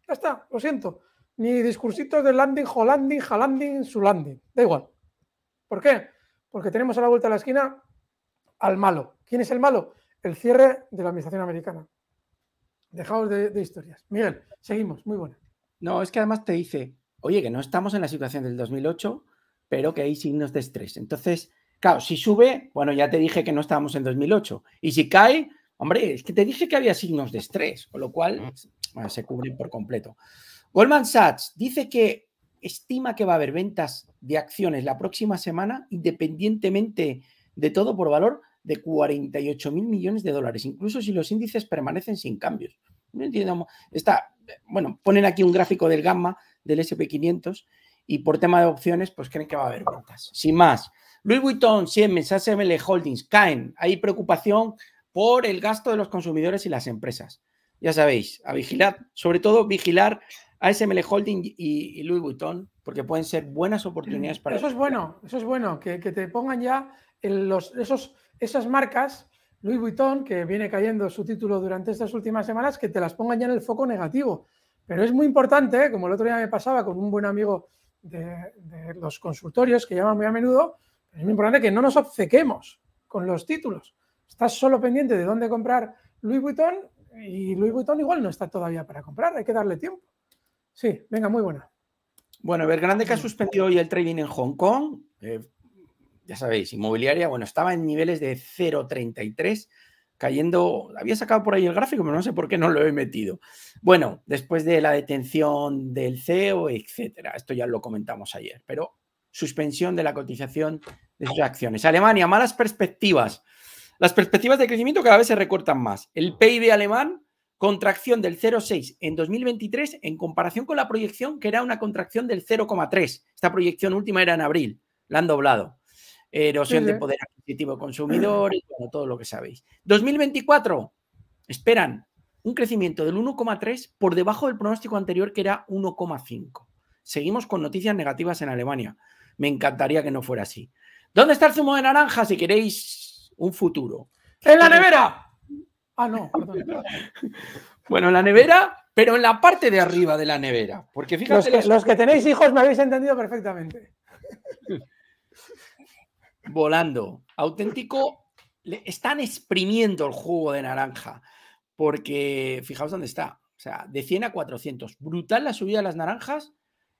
Ya está, lo siento. Ni discursitos de landing, holanding, su-landing. Da igual. ¿Por qué? Porque tenemos a la vuelta de la esquina al malo. ¿Quién es el malo? el cierre de la administración americana. Dejaos de, historias. Miguel, seguimos, muy buena. No, es que además te dice, oye, que no estamos en la situación del 2008, pero que hay signos de estrés. Entonces, claro, si sube, bueno, ya te dije que no estábamos en 2008. Y si cae, hombre, es que te dije que había signos de estrés, con lo cual mm. bueno, se cubren por completo. Goldman Sachs dice que estima que va a haber ventas de acciones la próxima semana, independientemente de todo por valor, de 48 mil millones de dólares, incluso si los índices permanecen sin cambios. No entiendo. Está, bueno, ponen aquí un gráfico del gamma del SP500 y por tema de opciones, pues creen que va a haber ventas. Sin más. Louis Vuitton, Siemens, ASML Holdings caen. Hay preocupación por el gasto de los consumidores y las empresas. Ya sabéis, a vigilar, sobre todo vigilar a ASML Holding y, y Louis Vuitton, porque pueden ser buenas oportunidades mm, para... Eso es bueno, eso es bueno, que, te pongan ya en los, esos esas marcas, Louis Vuitton, que viene cayendo su título durante estas últimas semanas, que te las pongan ya en el foco negativo. Pero es muy importante, como el otro día me pasaba con un buen amigo de, los consultorios que llaman muy a menudo, es muy importante que no nos obcequemos con los títulos. Estás solo pendiente de dónde comprar Louis Vuitton y Louis Vuitton igual no está todavía para comprar, hay que darle tiempo. Sí, venga, muy buena. Bueno, grande que ha suspendido hoy el trading en Hong Kong, eh, ya sabéis, inmobiliaria, bueno, estaba en niveles de 0,33, cayendo, había sacado por ahí el gráfico, pero no sé por qué no lo he metido. Bueno, después de la detención del CEO, etcétera, esto ya lo comentamos ayer, pero suspensión de la cotización de sus acciones. Alemania, malas perspectivas. Las perspectivas de crecimiento cada vez se recortan más. El PIB alemán, contracción del 0,6 en 2023 en comparación con la proyección que era una contracción del 0,3. Esta proyección última era en abril, la han doblado erosión de poder adquisitivo consumidor y todo lo que sabéis. 2024, esperan un crecimiento del 1,3 por debajo del pronóstico anterior que era 1,5. Seguimos con noticias negativas en Alemania. Me encantaría que no fuera así. ¿Dónde está el zumo de naranja si queréis un futuro? ¡En la nevera! Ah, no, perdón. bueno, en la nevera, pero en la parte de arriba de la nevera. Porque fíjate. Los que, los que tenéis hijos me habéis entendido perfectamente. volando. Auténtico, le están exprimiendo el jugo de naranja, porque fijaos dónde está. O sea, de 100 a 400. Brutal la subida de las naranjas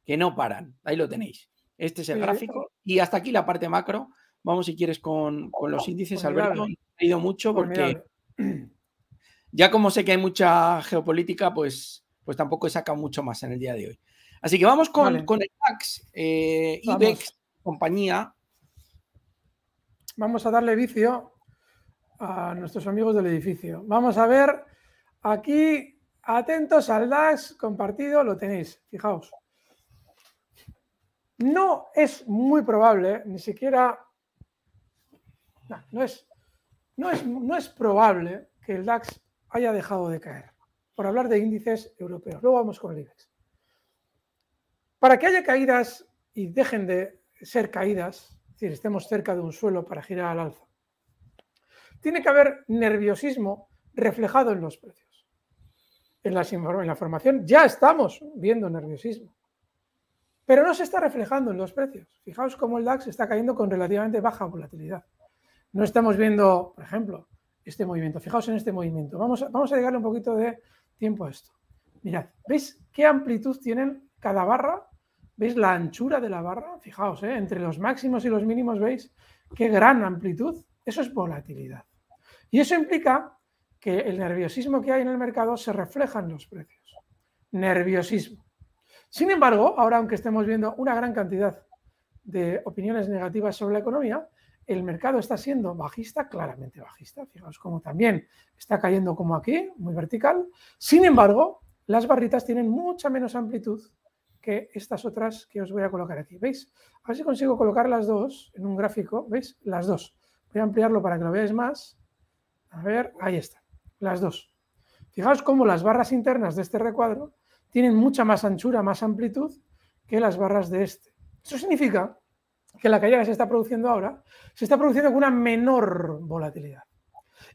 que no paran. Ahí lo tenéis. Este es el gráfico. Y hasta aquí la parte macro. Vamos, si quieres, con, con los oh, índices, Alberto. He ido mucho porque ya como sé que hay mucha geopolítica, pues, pues tampoco he sacado mucho más en el día de hoy. Así que vamos con, con el DAX, eh, e IBEX, compañía, Vamos a darle vicio a nuestros amigos del edificio. Vamos a ver aquí, atentos al DAX compartido, lo tenéis, fijaos. No es muy probable, ni siquiera, no, es, no, es, es probable que el DAX haya dejado de caer, por hablar de índices europeos. Luego vamos con el IBEX. Para que haya caídas y dejen de ser caídas, decir, estemos cerca de un suelo para girar al alza. Tiene que haber nerviosismo reflejado en los precios. En, la formación ya estamos viendo nerviosismo, pero no se está reflejando en los precios. Fijaos cómo el DAX está cayendo con relativamente baja volatilidad. No estamos viendo, por ejemplo, este movimiento. Fijaos en este movimiento. Vamos a, vamos a un poquito de tiempo a esto. Mirad, ¿veis qué amplitud tienen cada barra ¿Veis la anchura de la barra? Fijaos, ¿eh? entre los máximos y los mínimos, ¿veis? Qué gran amplitud. Eso es volatilidad. Y eso implica que el nerviosismo que hay en el mercado se refleja en los precios. Nerviosismo. Sin embargo, ahora aunque estemos viendo una gran cantidad de opiniones negativas sobre la economía, el mercado está siendo bajista, claramente bajista. Fijaos cómo también está cayendo como aquí, muy vertical. Sin embargo, las barritas tienen mucha menos amplitud que estas otras que os voy a colocar aquí. ¿Veis? A ver si consigo colocar las dos en un gráfico. ¿Veis? Las dos. Voy a ampliarlo para que lo veáis más. A ver, ahí está. Las dos. Fijaos cómo las barras internas de este recuadro tienen mucha más anchura, más amplitud que las barras de este. Eso significa que la caída que se está produciendo ahora se está produciendo con una menor volatilidad.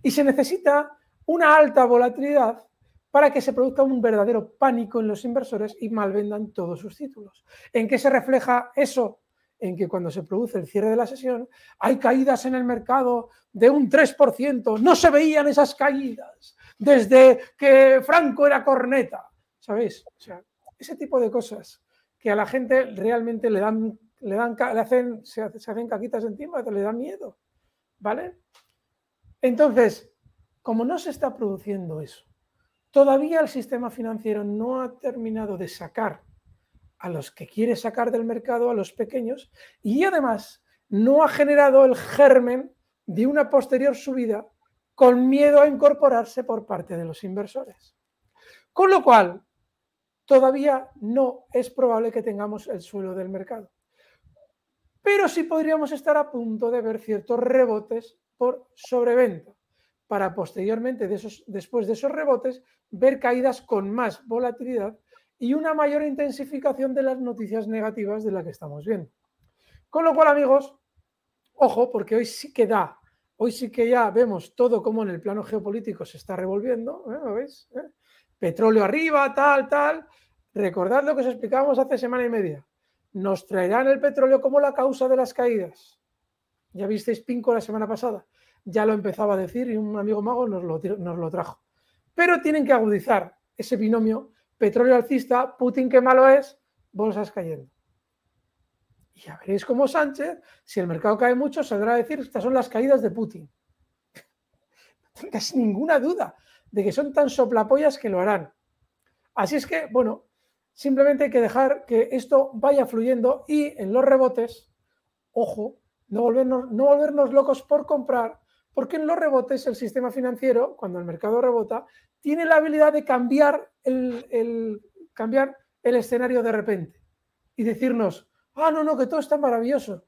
Y se necesita una alta volatilidad para que se produzca un verdadero pánico en los inversores y malvendan todos sus títulos. ¿En qué se refleja eso? En que cuando se produce el cierre de la sesión hay caídas en el mercado de un 3%. No se veían esas caídas desde que Franco era corneta. ¿Sabéis? O sea, ese tipo de cosas que a la gente realmente le dan, le dan, le hacen, se, hacen caquitas encima, le dan miedo. ¿Vale? Entonces, como no se está produciendo eso, Todavía el sistema financiero no ha terminado de sacar a los que quiere sacar del mercado, a los pequeños, y además no ha generado el germen de una posterior subida con miedo a incorporarse por parte de los inversores. Con lo cual, todavía no es probable que tengamos el suelo del mercado. Pero sí podríamos estar a punto de ver ciertos rebotes por sobreventa para posteriormente, después de esos rebotes, ver caídas con más volatilidad y una mayor intensificación de las noticias negativas de la que estamos viendo. Con lo cual, amigos, ojo, porque hoy sí que da, hoy sí que ya vemos todo como en el plano geopolítico se está revolviendo, ¿eh? veis? ¿Eh? Petróleo arriba, tal, tal. Recordad lo que os explicábamos hace semana y media. Nos traerán el petróleo como la causa de las caídas. Ya visteis Pinco la semana pasada ya lo empezaba a decir y un amigo mago nos lo, trajo. Pero tienen que agudizar ese binomio petróleo alcista, Putin qué malo es, bolsas cayendo. Y ya veréis cómo Sánchez, si el mercado cae mucho, saldrá a decir, estas son las caídas de Putin. No ninguna duda de que son tan soplapollas que lo harán. Así es que, bueno, simplemente hay que dejar que esto vaya fluyendo y en los rebotes, ojo, no no volvernos locos por comprar, porque en los rebotes el sistema financiero, cuando el mercado rebota, tiene la habilidad de cambiar el, cambiar el escenario de repente y decirnos, ah, no, no, que todo está maravilloso.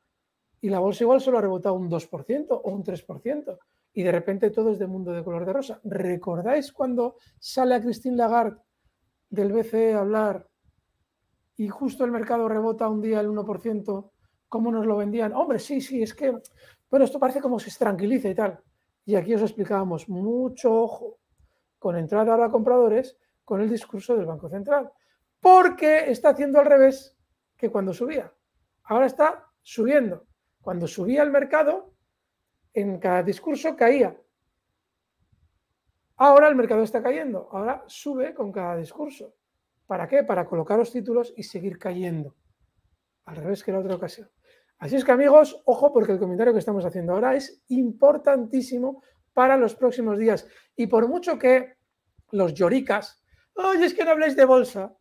Y la bolsa igual solo ha rebotado un 2% o un 3%. Y de repente todo es de mundo de color de rosa. ¿Recordáis cuando sale a Christine Lagarde del BCE a hablar y justo el mercado rebota un día el 1%, ¿cómo nos lo vendían? Hombre, sí, sí, es que bueno, esto parece como si se tranquiliza y tal. Y aquí os explicábamos mucho ojo con entrada ahora a compradores con el discurso del Banco Central, porque está haciendo al revés que cuando subía. Ahora está subiendo. Cuando subía el mercado, en cada discurso caía. Ahora el mercado está cayendo, ahora sube con cada discurso. ¿Para qué? Para colocar los títulos y seguir cayendo. Al revés que la otra ocasión. Así es que amigos, ojo porque el comentario que estamos haciendo ahora es importantísimo para los próximos días. Y por mucho que los lloricas, oye, es que no habléis de bolsa,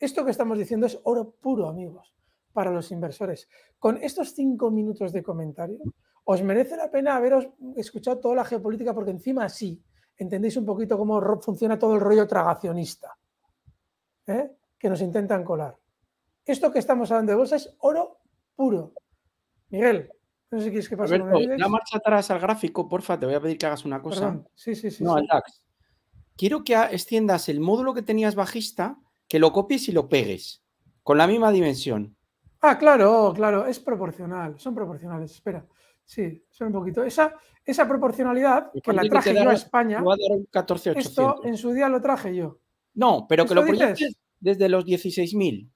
esto que estamos diciendo es oro puro, amigos, para los inversores. Con estos cinco minutos de comentario, os merece la pena haberos escuchado toda la geopolítica porque encima sí, entendéis un poquito cómo funciona todo el rollo tragacionista ¿Eh? que nos intentan colar. Esto que estamos hablando de bolsa es oro puro. Miguel, no sé si que pase la marcha atrás al gráfico, porfa, te voy a pedir que hagas una cosa. Sí, sí, sí. No, al Quiero que extiendas el módulo que tenías bajista, que lo copies y lo pegues, con la misma dimensión. Ah, claro, claro, es proporcional, son proporcionales, espera. Sí, son un poquito. Esa, esa proporcionalidad que la traje yo a España, esto en su día lo traje yo. No, pero que lo proyectes desde los 16.000.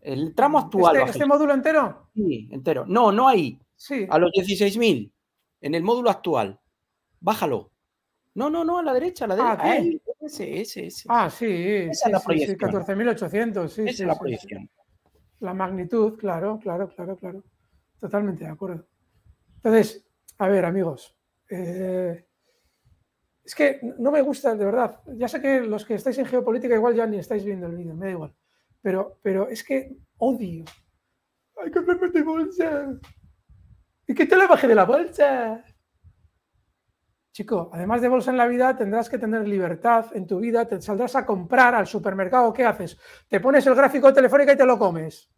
El tramo ¿Este- actual. ¿Este, módulo entero? Sí, entero. No, no ahí. Sí. A los 16.000. En el módulo actual. Bájalo. No, no, no, a la derecha, a la ah, derecha. Ah, Ah, sí. es la 14.800, sí. Esa es la proyección. La magnitud, claro, claro, claro, claro. Totalmente de acuerdo. Entonces, a ver, amigos. Eh, es que no me gusta, de verdad. Ya sé que los que estáis en geopolítica igual ya ni estáis viendo el vídeo, me da igual. Pero, pero es que odio. Hay que me bolsa. Y qué te la bajé de la bolsa. Chico, además de bolsa en la vida, tendrás que tener libertad en tu vida, te saldrás a comprar al supermercado, ¿qué haces? Te pones el gráfico telefónico y te lo comes.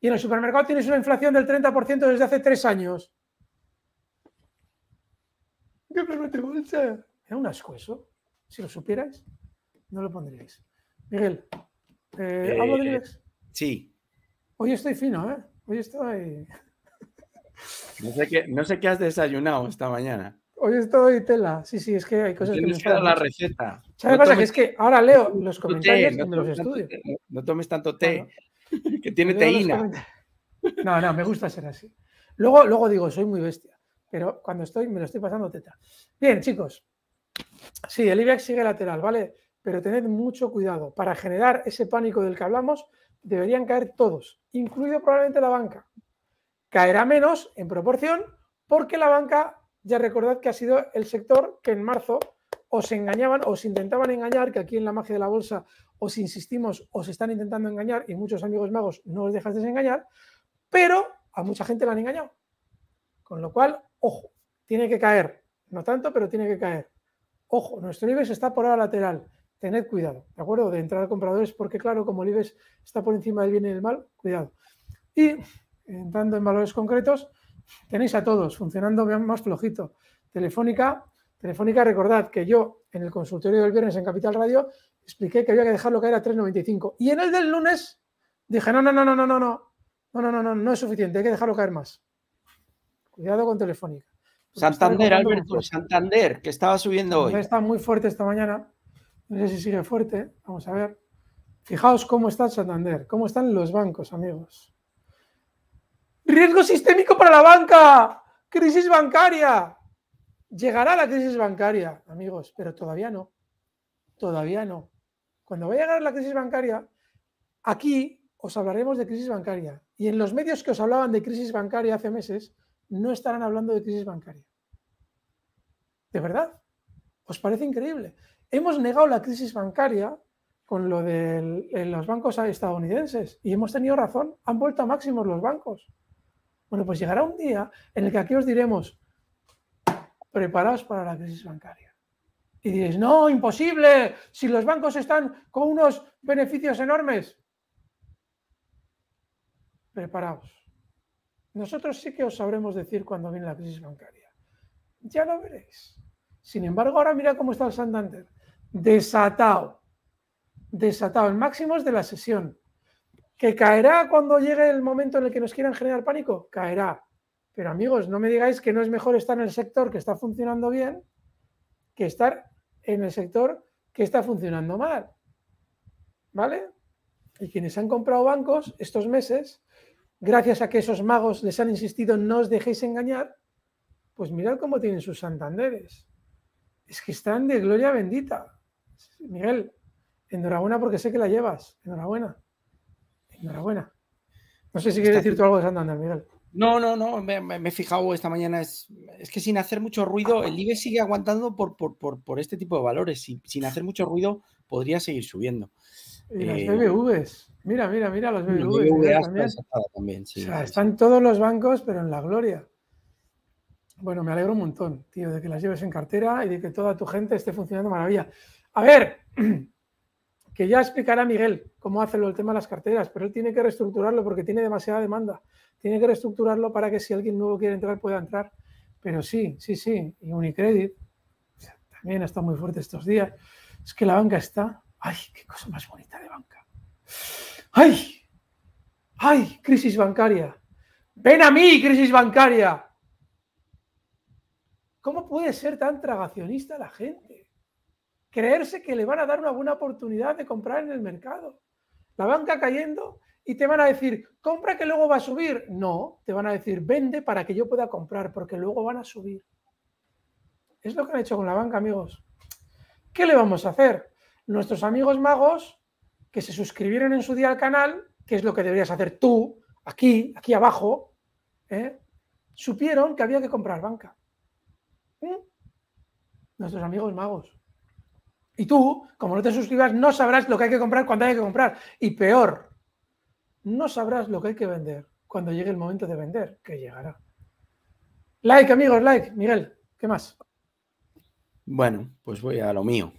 Y en el supermercado tienes una inflación del 30% desde hace tres años. ¿Qué bolsa? es un asco eso. Si lo supierais, no lo pondríais. Miguel, eh, eh, eh, sí. Hoy estoy fino, ¿eh? Hoy estoy. No sé, qué, no sé qué has desayunado esta mañana. Hoy estoy tela. Sí, sí, es que hay cosas que. la receta. no Que es que ahora leo los comentarios los estudio. no tomes tanto té, que tiene teína. No, no, me gusta ser así. Luego, luego digo, soy muy bestia, pero cuando estoy, me lo estoy pasando teta. Bien, chicos. Sí, el IBEX sigue lateral, ¿vale? pero tened mucho cuidado. Para generar ese pánico del que hablamos, deberían caer todos, incluido probablemente la banca. Caerá menos en proporción porque la banca, ya recordad que ha sido el sector que en marzo os engañaban, os intentaban engañar, que aquí en la magia de la bolsa os insistimos, os están intentando engañar y muchos amigos magos no os dejas desengañar, pero a mucha gente la han engañado. Con lo cual, ojo, tiene que caer, no tanto, pero tiene que caer. Ojo, nuestro IBEX está por ahora lateral tened cuidado, ¿de acuerdo? De entrar a compradores, porque claro, como el está por encima del bien y del mal, cuidado. Y entrando en valores concretos, tenéis a todos funcionando más flojito. Telefónica, Telefónica, recordad que yo en el consultorio del viernes en Capital Radio expliqué que había que dejarlo caer a 3.95. Y en el del lunes dije, no, no, no, no, no, no, no, no, no, no, no, no es suficiente, hay que dejarlo caer más. Cuidado con Telefónica. Santander, Alberto, Santander, que estaba subiendo hoy. Está muy fuerte esta mañana. No sé si sigue fuerte, vamos a ver. Fijaos cómo está Santander, cómo están los bancos, amigos. Riesgo sistémico para la banca, crisis bancaria. Llegará la crisis bancaria, amigos, pero todavía no. Todavía no. Cuando vaya a llegar la crisis bancaria, aquí os hablaremos de crisis bancaria. Y en los medios que os hablaban de crisis bancaria hace meses, no estarán hablando de crisis bancaria. ¿De verdad? ¿Os parece increíble? Hemos negado la crisis bancaria con lo de eh, los bancos estadounidenses y hemos tenido razón, han vuelto a máximos los bancos. Bueno, pues llegará un día en el que aquí os diremos, preparaos para la crisis bancaria. Y diréis, no, imposible, si los bancos están con unos beneficios enormes. Preparaos. Nosotros sí que os sabremos decir cuando viene la crisis bancaria. Ya lo veréis. Sin embargo, ahora mira cómo está el Santander desatado, desatado, el máximo es de la sesión. ¿Que caerá cuando llegue el momento en el que nos quieran generar pánico? Caerá. Pero amigos, no me digáis que no es mejor estar en el sector que está funcionando bien que estar en el sector que está funcionando mal. ¿Vale? Y quienes han comprado bancos estos meses, gracias a que esos magos les han insistido no os dejéis engañar, pues mirad cómo tienen sus Santanderes. Es que están de gloria bendita. Miguel, enhorabuena porque sé que la llevas. Enhorabuena. Enhorabuena. No sé si quieres decir tú algo de Santander, Miguel. No, no, no, me, he fijado esta mañana, es, es que sin hacer mucho ruido, el IBE sigue aguantando por, por, este tipo de valores, y sin hacer mucho ruido podría seguir subiendo. Y las los eh, BBVs, mira, mira, mira los BBVs. también. están todos los bancos, pero en la gloria. Bueno, me alegro un montón, tío, de que las lleves en cartera y de que toda tu gente esté funcionando maravilla. A ver, que ya explicará Miguel cómo hace el tema de las carteras, pero él tiene que reestructurarlo porque tiene demasiada demanda. Tiene que reestructurarlo para que si alguien nuevo quiere entrar pueda entrar. Pero sí, sí, sí. Y Unicredit también está muy fuerte estos días. Es que la banca está. ¡Ay, qué cosa más bonita de banca! ¡Ay! ¡Ay! Crisis bancaria. Ven a mí, crisis bancaria. ¿Cómo puede ser tan tragacionista la gente? creerse que le van a dar una buena oportunidad de comprar en el mercado. La banca cayendo y te van a decir, compra que luego va a subir. No, te van a decir, vende para que yo pueda comprar, porque luego van a subir. Es lo que han hecho con la banca, amigos. ¿Qué le vamos a hacer? Nuestros amigos magos que se suscribieron en su día al canal, que es lo que deberías hacer tú, aquí, aquí abajo, ¿eh? supieron que había que comprar banca. ¿Mm? Nuestros amigos magos. Y tú, como no te suscribas, no sabrás lo que hay que comprar cuando hay que comprar. Y peor, no sabrás lo que hay que vender cuando llegue el momento de vender, que llegará. Like, amigos, like. Miguel, ¿qué más? Bueno, pues voy a lo mío.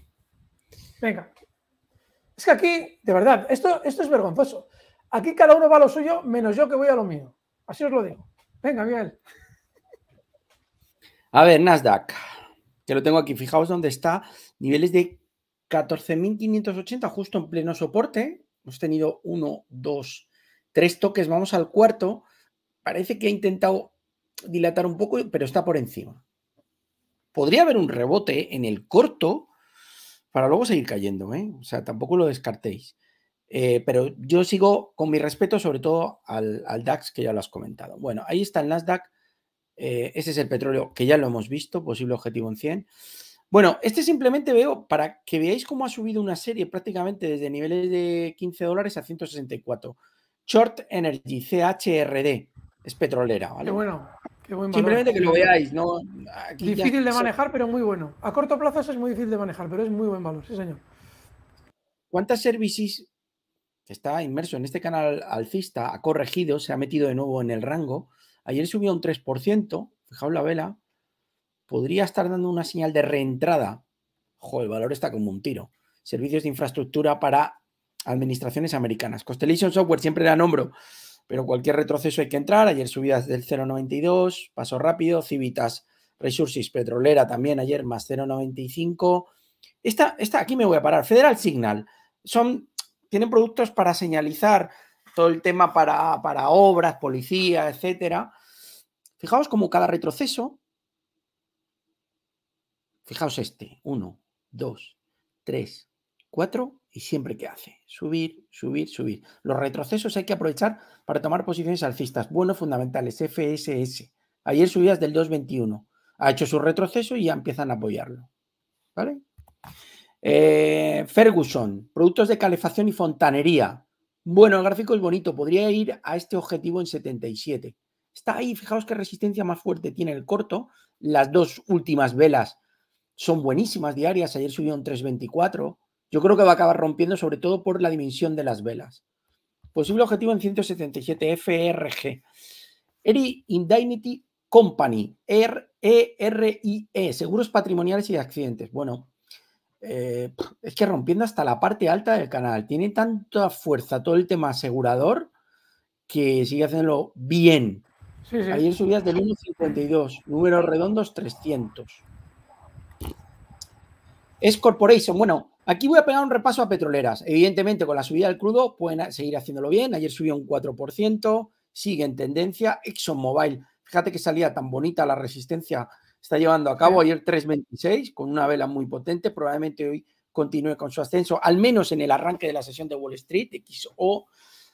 Venga. Es que aquí, de verdad, esto, esto es vergonzoso. Aquí cada uno va a lo suyo, menos yo que voy a lo mío. Así os lo digo. Venga, Miguel. A ver, Nasdaq, que lo tengo aquí. Fijaos dónde está. Niveles de 14.580 justo en pleno soporte. Hemos tenido uno, dos, tres toques. Vamos al cuarto. Parece que ha intentado dilatar un poco, pero está por encima. Podría haber un rebote en el corto para luego seguir cayendo. ¿eh? O sea, tampoco lo descartéis. Eh, pero yo sigo con mi respeto, sobre todo al, DAX, que ya lo has comentado. Bueno, ahí está el Nasdaq. Eh, ese es el petróleo, que ya lo hemos visto, posible objetivo en 100. Bueno, este simplemente veo para que veáis cómo ha subido una serie prácticamente desde niveles de 15 dólares a 164. Short Energy, CHRD, es petrolera, ¿vale? Qué bueno, qué buen valor. Simplemente que lo veáis, ¿no? difícil de manejar, pero muy bueno. A corto plazo eso es muy difícil de manejar, pero es muy buen valor, sí señor. ¿Cuántas services está inmerso en este canal alcista, ha corregido, se ha metido de nuevo en el rango? Ayer subió un 3%, fijaos la vela, podría estar dando una señal de reentrada. Joder, el valor está como un tiro. Servicios de infraestructura para administraciones americanas. Constellation Software siempre era nombro, pero cualquier retroceso hay que entrar. Ayer subidas del 0,92, paso rápido. Civitas Resources Petrolera también ayer más 0,95. Esta, está aquí me voy a parar. Federal Signal. Son, tienen productos para señalizar todo el tema para, para obras, policía, etcétera. Fijaos como cada retroceso Fijaos este, 1, 2, 3, 4 y siempre que hace. Subir, subir, subir. Los retrocesos hay que aprovechar para tomar posiciones alcistas. Bueno, fundamentales, FSS. Ayer subidas del 2.21. Ha hecho su retroceso y ya empiezan a apoyarlo. ¿Vale? Eh, Ferguson, productos de calefacción y fontanería. Bueno, el gráfico es bonito. Podría ir a este objetivo en 77. Está ahí, fijaos qué resistencia más fuerte tiene el corto. Las dos últimas velas son buenísimas diarias. Ayer subió 3.24. Yo creo que va a acabar rompiendo, sobre todo por la dimensión de las velas. Posible objetivo en 177 FRG. ERI Indemnity Company, E-R-I-E. E e, Seguros Patrimoniales y de Accidentes. Bueno, eh, es que rompiendo hasta la parte alta del canal. Tiene tanta fuerza todo el tema asegurador que sigue haciéndolo bien. Ayer subías del 1,52, números redondos 300. Es Corporation. Bueno, aquí voy a pegar un repaso a petroleras. Evidentemente, con la subida del crudo pueden seguir haciéndolo bien. Ayer subió un 4%, sigue en tendencia. ExxonMobil, fíjate que salía tan bonita la resistencia, está llevando a cabo ayer 3.26 con una vela muy potente. Probablemente hoy continúe con su ascenso, al menos en el arranque de la sesión de Wall Street, XO.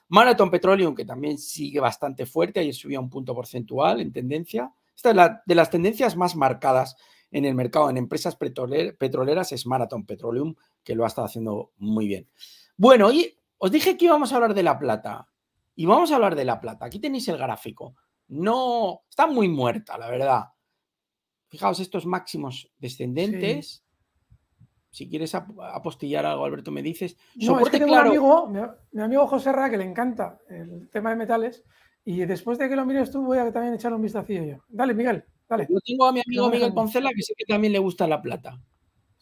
Marathon Petroleum, que también sigue bastante fuerte, ayer subió un punto porcentual en tendencia. Esta es la, de las tendencias más marcadas en el mercado, en empresas petroleras, es Marathon Petroleum, que lo ha estado haciendo muy bien. Bueno, y os dije que íbamos a hablar de la plata. Y vamos a hablar de la plata. Aquí tenéis el gráfico. No, está muy muerta, la verdad. Fijaos estos máximos descendentes. Si quieres apostillar algo, Alberto, me dices. No, Soporte es que tengo un amigo, mi, amigo José Ra, que le encanta el tema de metales. Y después de que lo mires tú, voy a también echar un vistacillo yo. Dale, Miguel. Yo tengo a mi amigo Miguel Poncela, que sé que también le gusta la plata.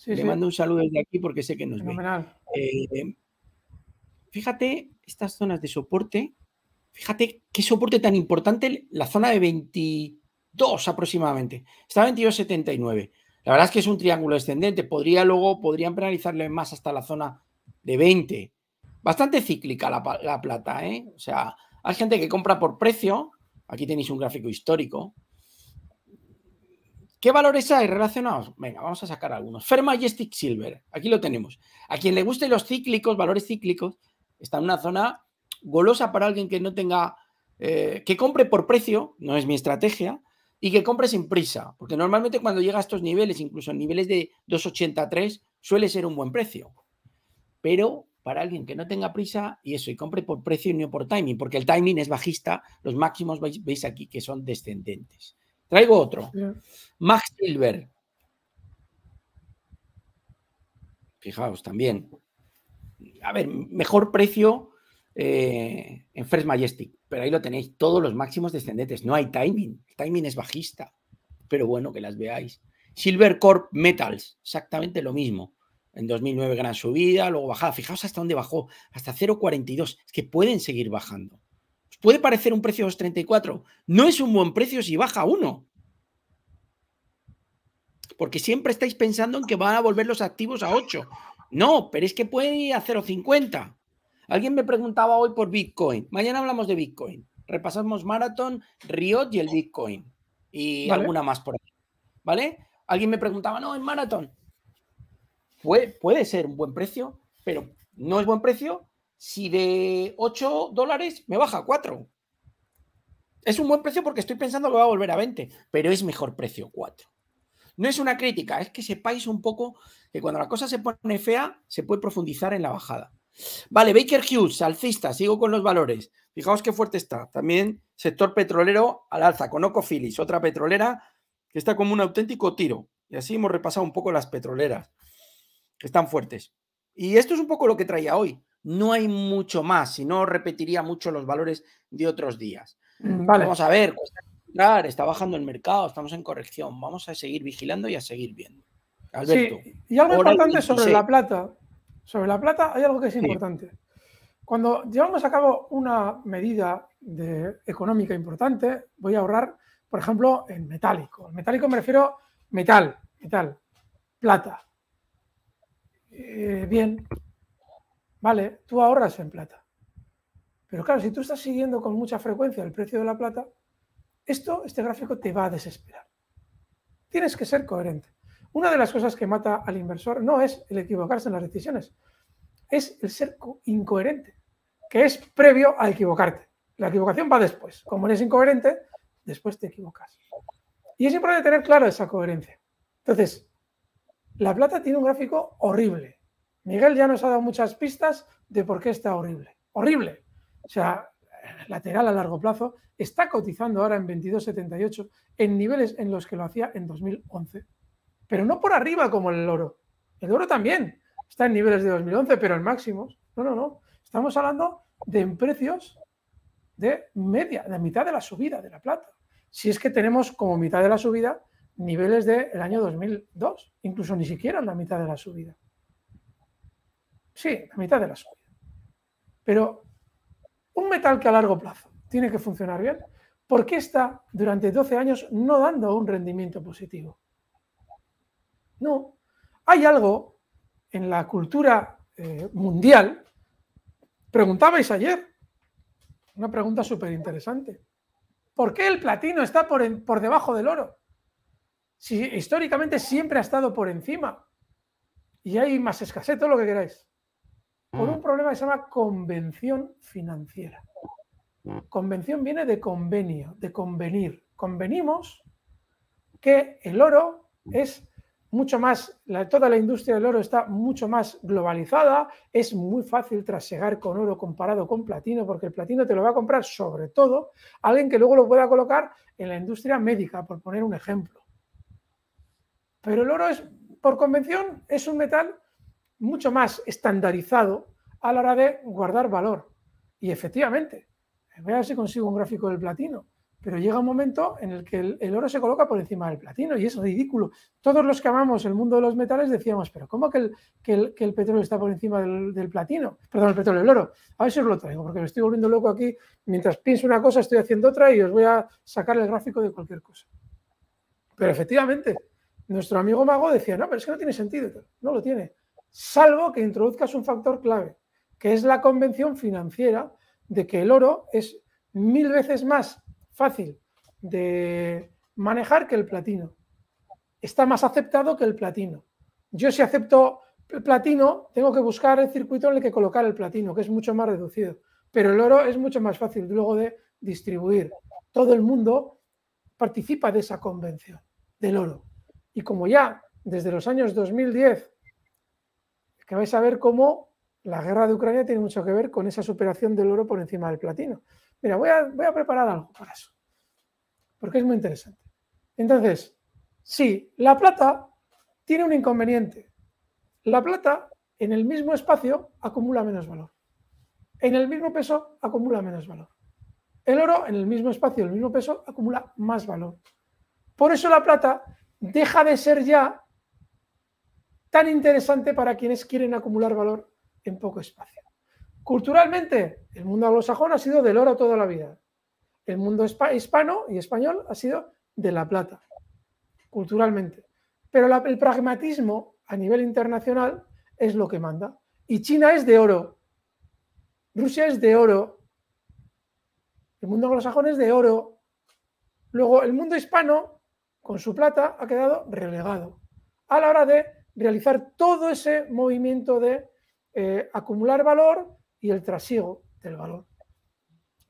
le mando un saludo desde aquí porque sé que nos ve. Eh, fíjate, estas zonas de soporte, fíjate qué soporte tan importante, la zona de 22 aproximadamente. Está 22,79. La verdad es que es un triángulo descendente. Podría luego, podrían penalizarle más hasta la zona de 20. Bastante cíclica la, plata, ¿eh? O sea, hay gente que compra por precio. Aquí tenéis un gráfico histórico ¿Qué valores hay relacionados? Venga, vamos a sacar algunos. Fair Majestic Silver, aquí lo tenemos. A quien le gusten los cíclicos, valores cíclicos, está en una zona golosa para alguien que no tenga, eh, que compre por precio, no es mi estrategia, y que compre sin prisa, porque normalmente cuando llega a estos niveles, incluso niveles de 2,83, suele ser un buen precio. Pero para alguien que no tenga prisa y eso, y compre por precio y no por timing, porque el timing es bajista, los máximos veis aquí que son descendentes. Traigo otro. Max Silver. Fijaos también. A ver, mejor precio eh, en Fresh Majestic, pero ahí lo tenéis, todos los máximos descendentes. No hay timing, el timing es bajista, pero bueno, que las veáis. Silver Corp Metals, exactamente lo mismo. En 2009 gran subida, luego bajada. Fijaos hasta dónde bajó, hasta 0,42. Es que pueden seguir bajando. Puede parecer un precio 2.34. No es un buen precio si baja uno. Porque siempre estáis pensando en que van a volver los activos a 8. No, pero es que puede ir a 0.50. Alguien me preguntaba hoy por Bitcoin. Mañana hablamos de Bitcoin. Repasamos Marathon, Riot y el Bitcoin. Y alguna más por ahí. ¿Vale? Alguien me preguntaba, no, en Marathon. puede ser un buen precio, pero no es buen precio si de 8 dólares me baja a 4. Es un buen precio porque estoy pensando que va a volver a 20, pero es mejor precio 4. No es una crítica, es que sepáis un poco que cuando la cosa se pone fea, se puede profundizar en la bajada. Vale, Baker Hughes, alcista, sigo con los valores. Fijaos qué fuerte está. También sector petrolero al alza, con Ocofilis, otra petrolera que está como un auténtico tiro. Y así hemos repasado un poco las petroleras están fuertes. Y esto es un poco lo que traía hoy. No hay mucho más, si no repetiría mucho los valores de otros días. Mm, vamos a ver, está bajando el mercado, estamos en corrección, vamos a seguir vigilando y a seguir viendo. Alberto. Sí. Y algo importante sobre la plata. Sobre la plata hay algo que es importante. Cuando llevamos a cabo una medida de, económica importante, voy a ahorrar, por ejemplo, en metálico. En metálico me refiero metal, metal, plata. Eh, bien, Vale, tú ahorras en plata. Pero claro, si tú estás siguiendo con mucha frecuencia el precio de la plata, esto, este gráfico te va a desesperar. Tienes que ser coherente. Una de las cosas que mata al inversor no es el equivocarse en las decisiones, es el ser incoherente, que es previo a equivocarte. La equivocación va después. Como eres incoherente, después te equivocas. Y es importante tener claro esa coherencia. Entonces, la plata tiene un gráfico horrible, Miguel ya nos ha dado muchas pistas de por qué está horrible. Horrible. O sea, lateral a largo plazo, está cotizando ahora en 22.78 en niveles en los que lo hacía en 2011. Pero no por arriba como el oro. El oro también está en niveles de 2011, pero en máximos. No, no, no. Estamos hablando de precios de media, de mitad de la subida de la plata. Si es que tenemos como mitad de la subida niveles del año 2002, incluso ni siquiera en la mitad de la subida. Sí, la mitad de la suya. Pero un metal que a largo plazo tiene que funcionar bien, ¿por qué está durante 12 años no dando un rendimiento positivo? No. Hay algo en la cultura eh, mundial. Preguntabais ayer una pregunta súper interesante. ¿Por qué el platino está por, por debajo del oro? Si históricamente siempre ha estado por encima. Y hay más escasez, todo lo que queráis por mm. un problema que se llama convención financiera. Mm. Convención viene de convenio, de convenir. Convenimos que el oro mm. es mucho más, la, toda la industria del oro está mucho más globalizada, es muy fácil trasegar con oro comparado con platino, porque el platino te lo va a comprar sobre todo alguien que luego lo pueda colocar en la industria médica, por poner un ejemplo. Pero el oro es, por convención, es un metal mucho más estandarizado a la hora de guardar valor. Y efectivamente, voy a ver si consigo un gráfico del platino, pero llega un momento en el que el, oro se coloca por encima del platino y es ridículo. Todos los que amamos el mundo de los metales decíamos, pero ¿cómo que el, que el, que petróleo está por encima del, del, platino? Perdón, el petróleo, el oro. A ver si os lo traigo, porque me estoy volviendo loco aquí. Mientras pienso una cosa, estoy haciendo otra y os voy a sacar el gráfico de cualquier cosa. Pero efectivamente, nuestro amigo Mago decía, no, pero es que no tiene sentido. No lo tiene salvo que introduzcas un factor clave, que es la convención financiera de que el oro es mil veces más fácil de manejar que el platino. Está más aceptado que el platino. Yo si acepto el platino, tengo que buscar el circuito en el que colocar el platino, que es mucho más reducido. Pero el oro es mucho más fácil luego de distribuir. Todo el mundo participa de esa convención del oro. Y como ya desde los años 2010 que vais a ver cómo la guerra de Ucrania tiene mucho que ver con esa superación del oro por encima del platino. Mira, voy a, voy a preparar algo para eso, porque es muy interesante. Entonces, sí, la plata tiene un inconveniente. La plata en el mismo espacio acumula menos valor. En el mismo peso acumula menos valor. El oro en el mismo espacio, el mismo peso, acumula más valor. Por eso la plata deja de ser ya tan interesante para quienes quieren acumular valor en poco espacio. Culturalmente, el mundo anglosajón ha sido del oro toda la vida. El mundo hispano y español ha sido de la plata, culturalmente. Pero el pragmatismo a nivel internacional es lo que manda. Y China es de oro. Rusia es de oro. El mundo anglosajón es de oro. Luego, el mundo hispano, con su plata, ha quedado relegado a la hora de realizar todo ese movimiento de eh, acumular valor y el trasiego del valor.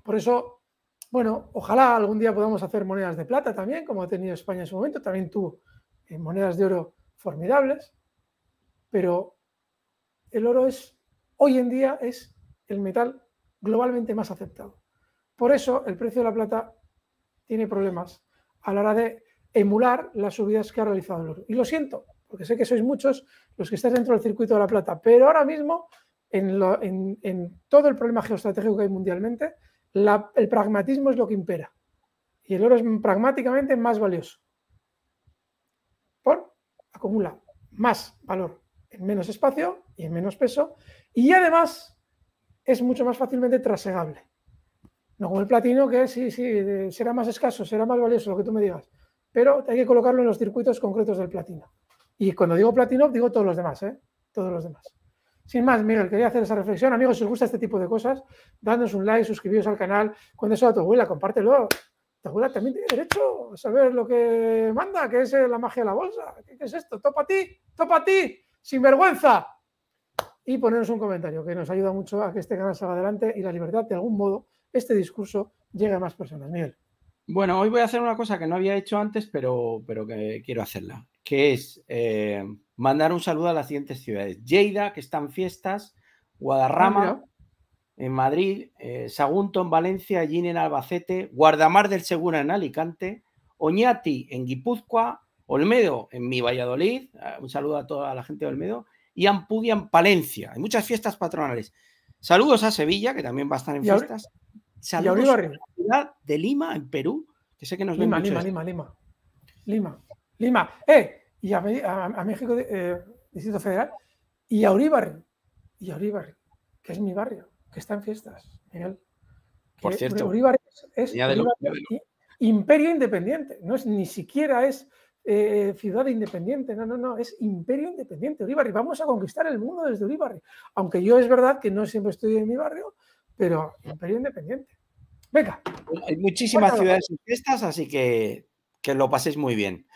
Por eso, bueno, ojalá algún día podamos hacer monedas de plata también, como ha tenido España en su momento, también tuvo eh, monedas de oro formidables, pero el oro es, hoy en día, es el metal globalmente más aceptado. Por eso el precio de la plata tiene problemas a la hora de emular las subidas que ha realizado el oro. Y lo siento, porque sé que sois muchos los que estáis dentro del circuito de la plata, pero ahora mismo, en, todo el problema geoestratégico que hay mundialmente, el pragmatismo es lo que impera. Y el oro es pragmáticamente más valioso. Por acumula más valor en menos espacio y en menos peso. Y además es mucho más fácilmente trasegable. No como el platino, que sí, sí, eh, será más escaso, será más valioso, lo que tú me digas. Pero hay que colocarlo en los circuitos concretos del platino. Y cuando digo Platino, digo todos los demás, ¿eh? Todos los demás. Sin más, Miguel, quería hacer esa reflexión. Amigos, si os gusta este tipo de cosas, dadnos un like, suscribiros al canal, cuando eso a tu abuela, compártelo. Tu abuela también tiene derecho a saber lo que manda, que es eh, la magia de la bolsa. ¿Qué, es esto? Topa a ti, topa a ti, sin vergüenza. Y ponernos un comentario, que nos ayuda mucho a que este canal salga adelante y la libertad, de algún modo, este discurso llegue a más personas. Miguel. Bueno, hoy voy a hacer una cosa que no había hecho antes, pero, pero que quiero hacerla que es eh, mandar un saludo a las siguientes ciudades. Lleida, que están fiestas, ah, Guadarrama, en Madrid, eh, Sagunto en Valencia, Gin en Albacete, Guardamar del Segura en Alicante, Oñati en Guipúzcoa, Olmedo en mi Valladolid, ah, un saludo a toda la gente de Olmedo, y Ampudia en Palencia. Hay muchas fiestas patronales. Saludos a Sevilla, que también va a estar en fiestas. Saludos a la ciudad de Lima, en Perú, que sé que nos ven Lima, Lima, Lima, Lima. Lima, ¡eh! Y a, México, eh, Distrito Federal, y a Uribarri, y a Uribarri, que es mi barrio, que está en fiestas, Por cierto, Uribarri es, imperio independiente, no es ni siquiera es eh, ciudad independiente, no, no, no, es imperio independiente, Uribarri. Vamos a conquistar el mundo desde Uribarri. Aunque yo es verdad que no siempre estoy en mi barrio, pero imperio independiente. Venga. Hay muchísimas ciudades en fiestas, así que que lo paséis muy bien.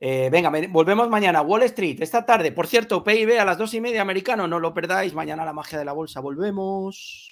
Eh, venga, volvemos mañana. Wall Street, esta tarde. Por cierto, PIB a las dos y media americano. No lo perdáis. Mañana la magia de la bolsa. Volvemos.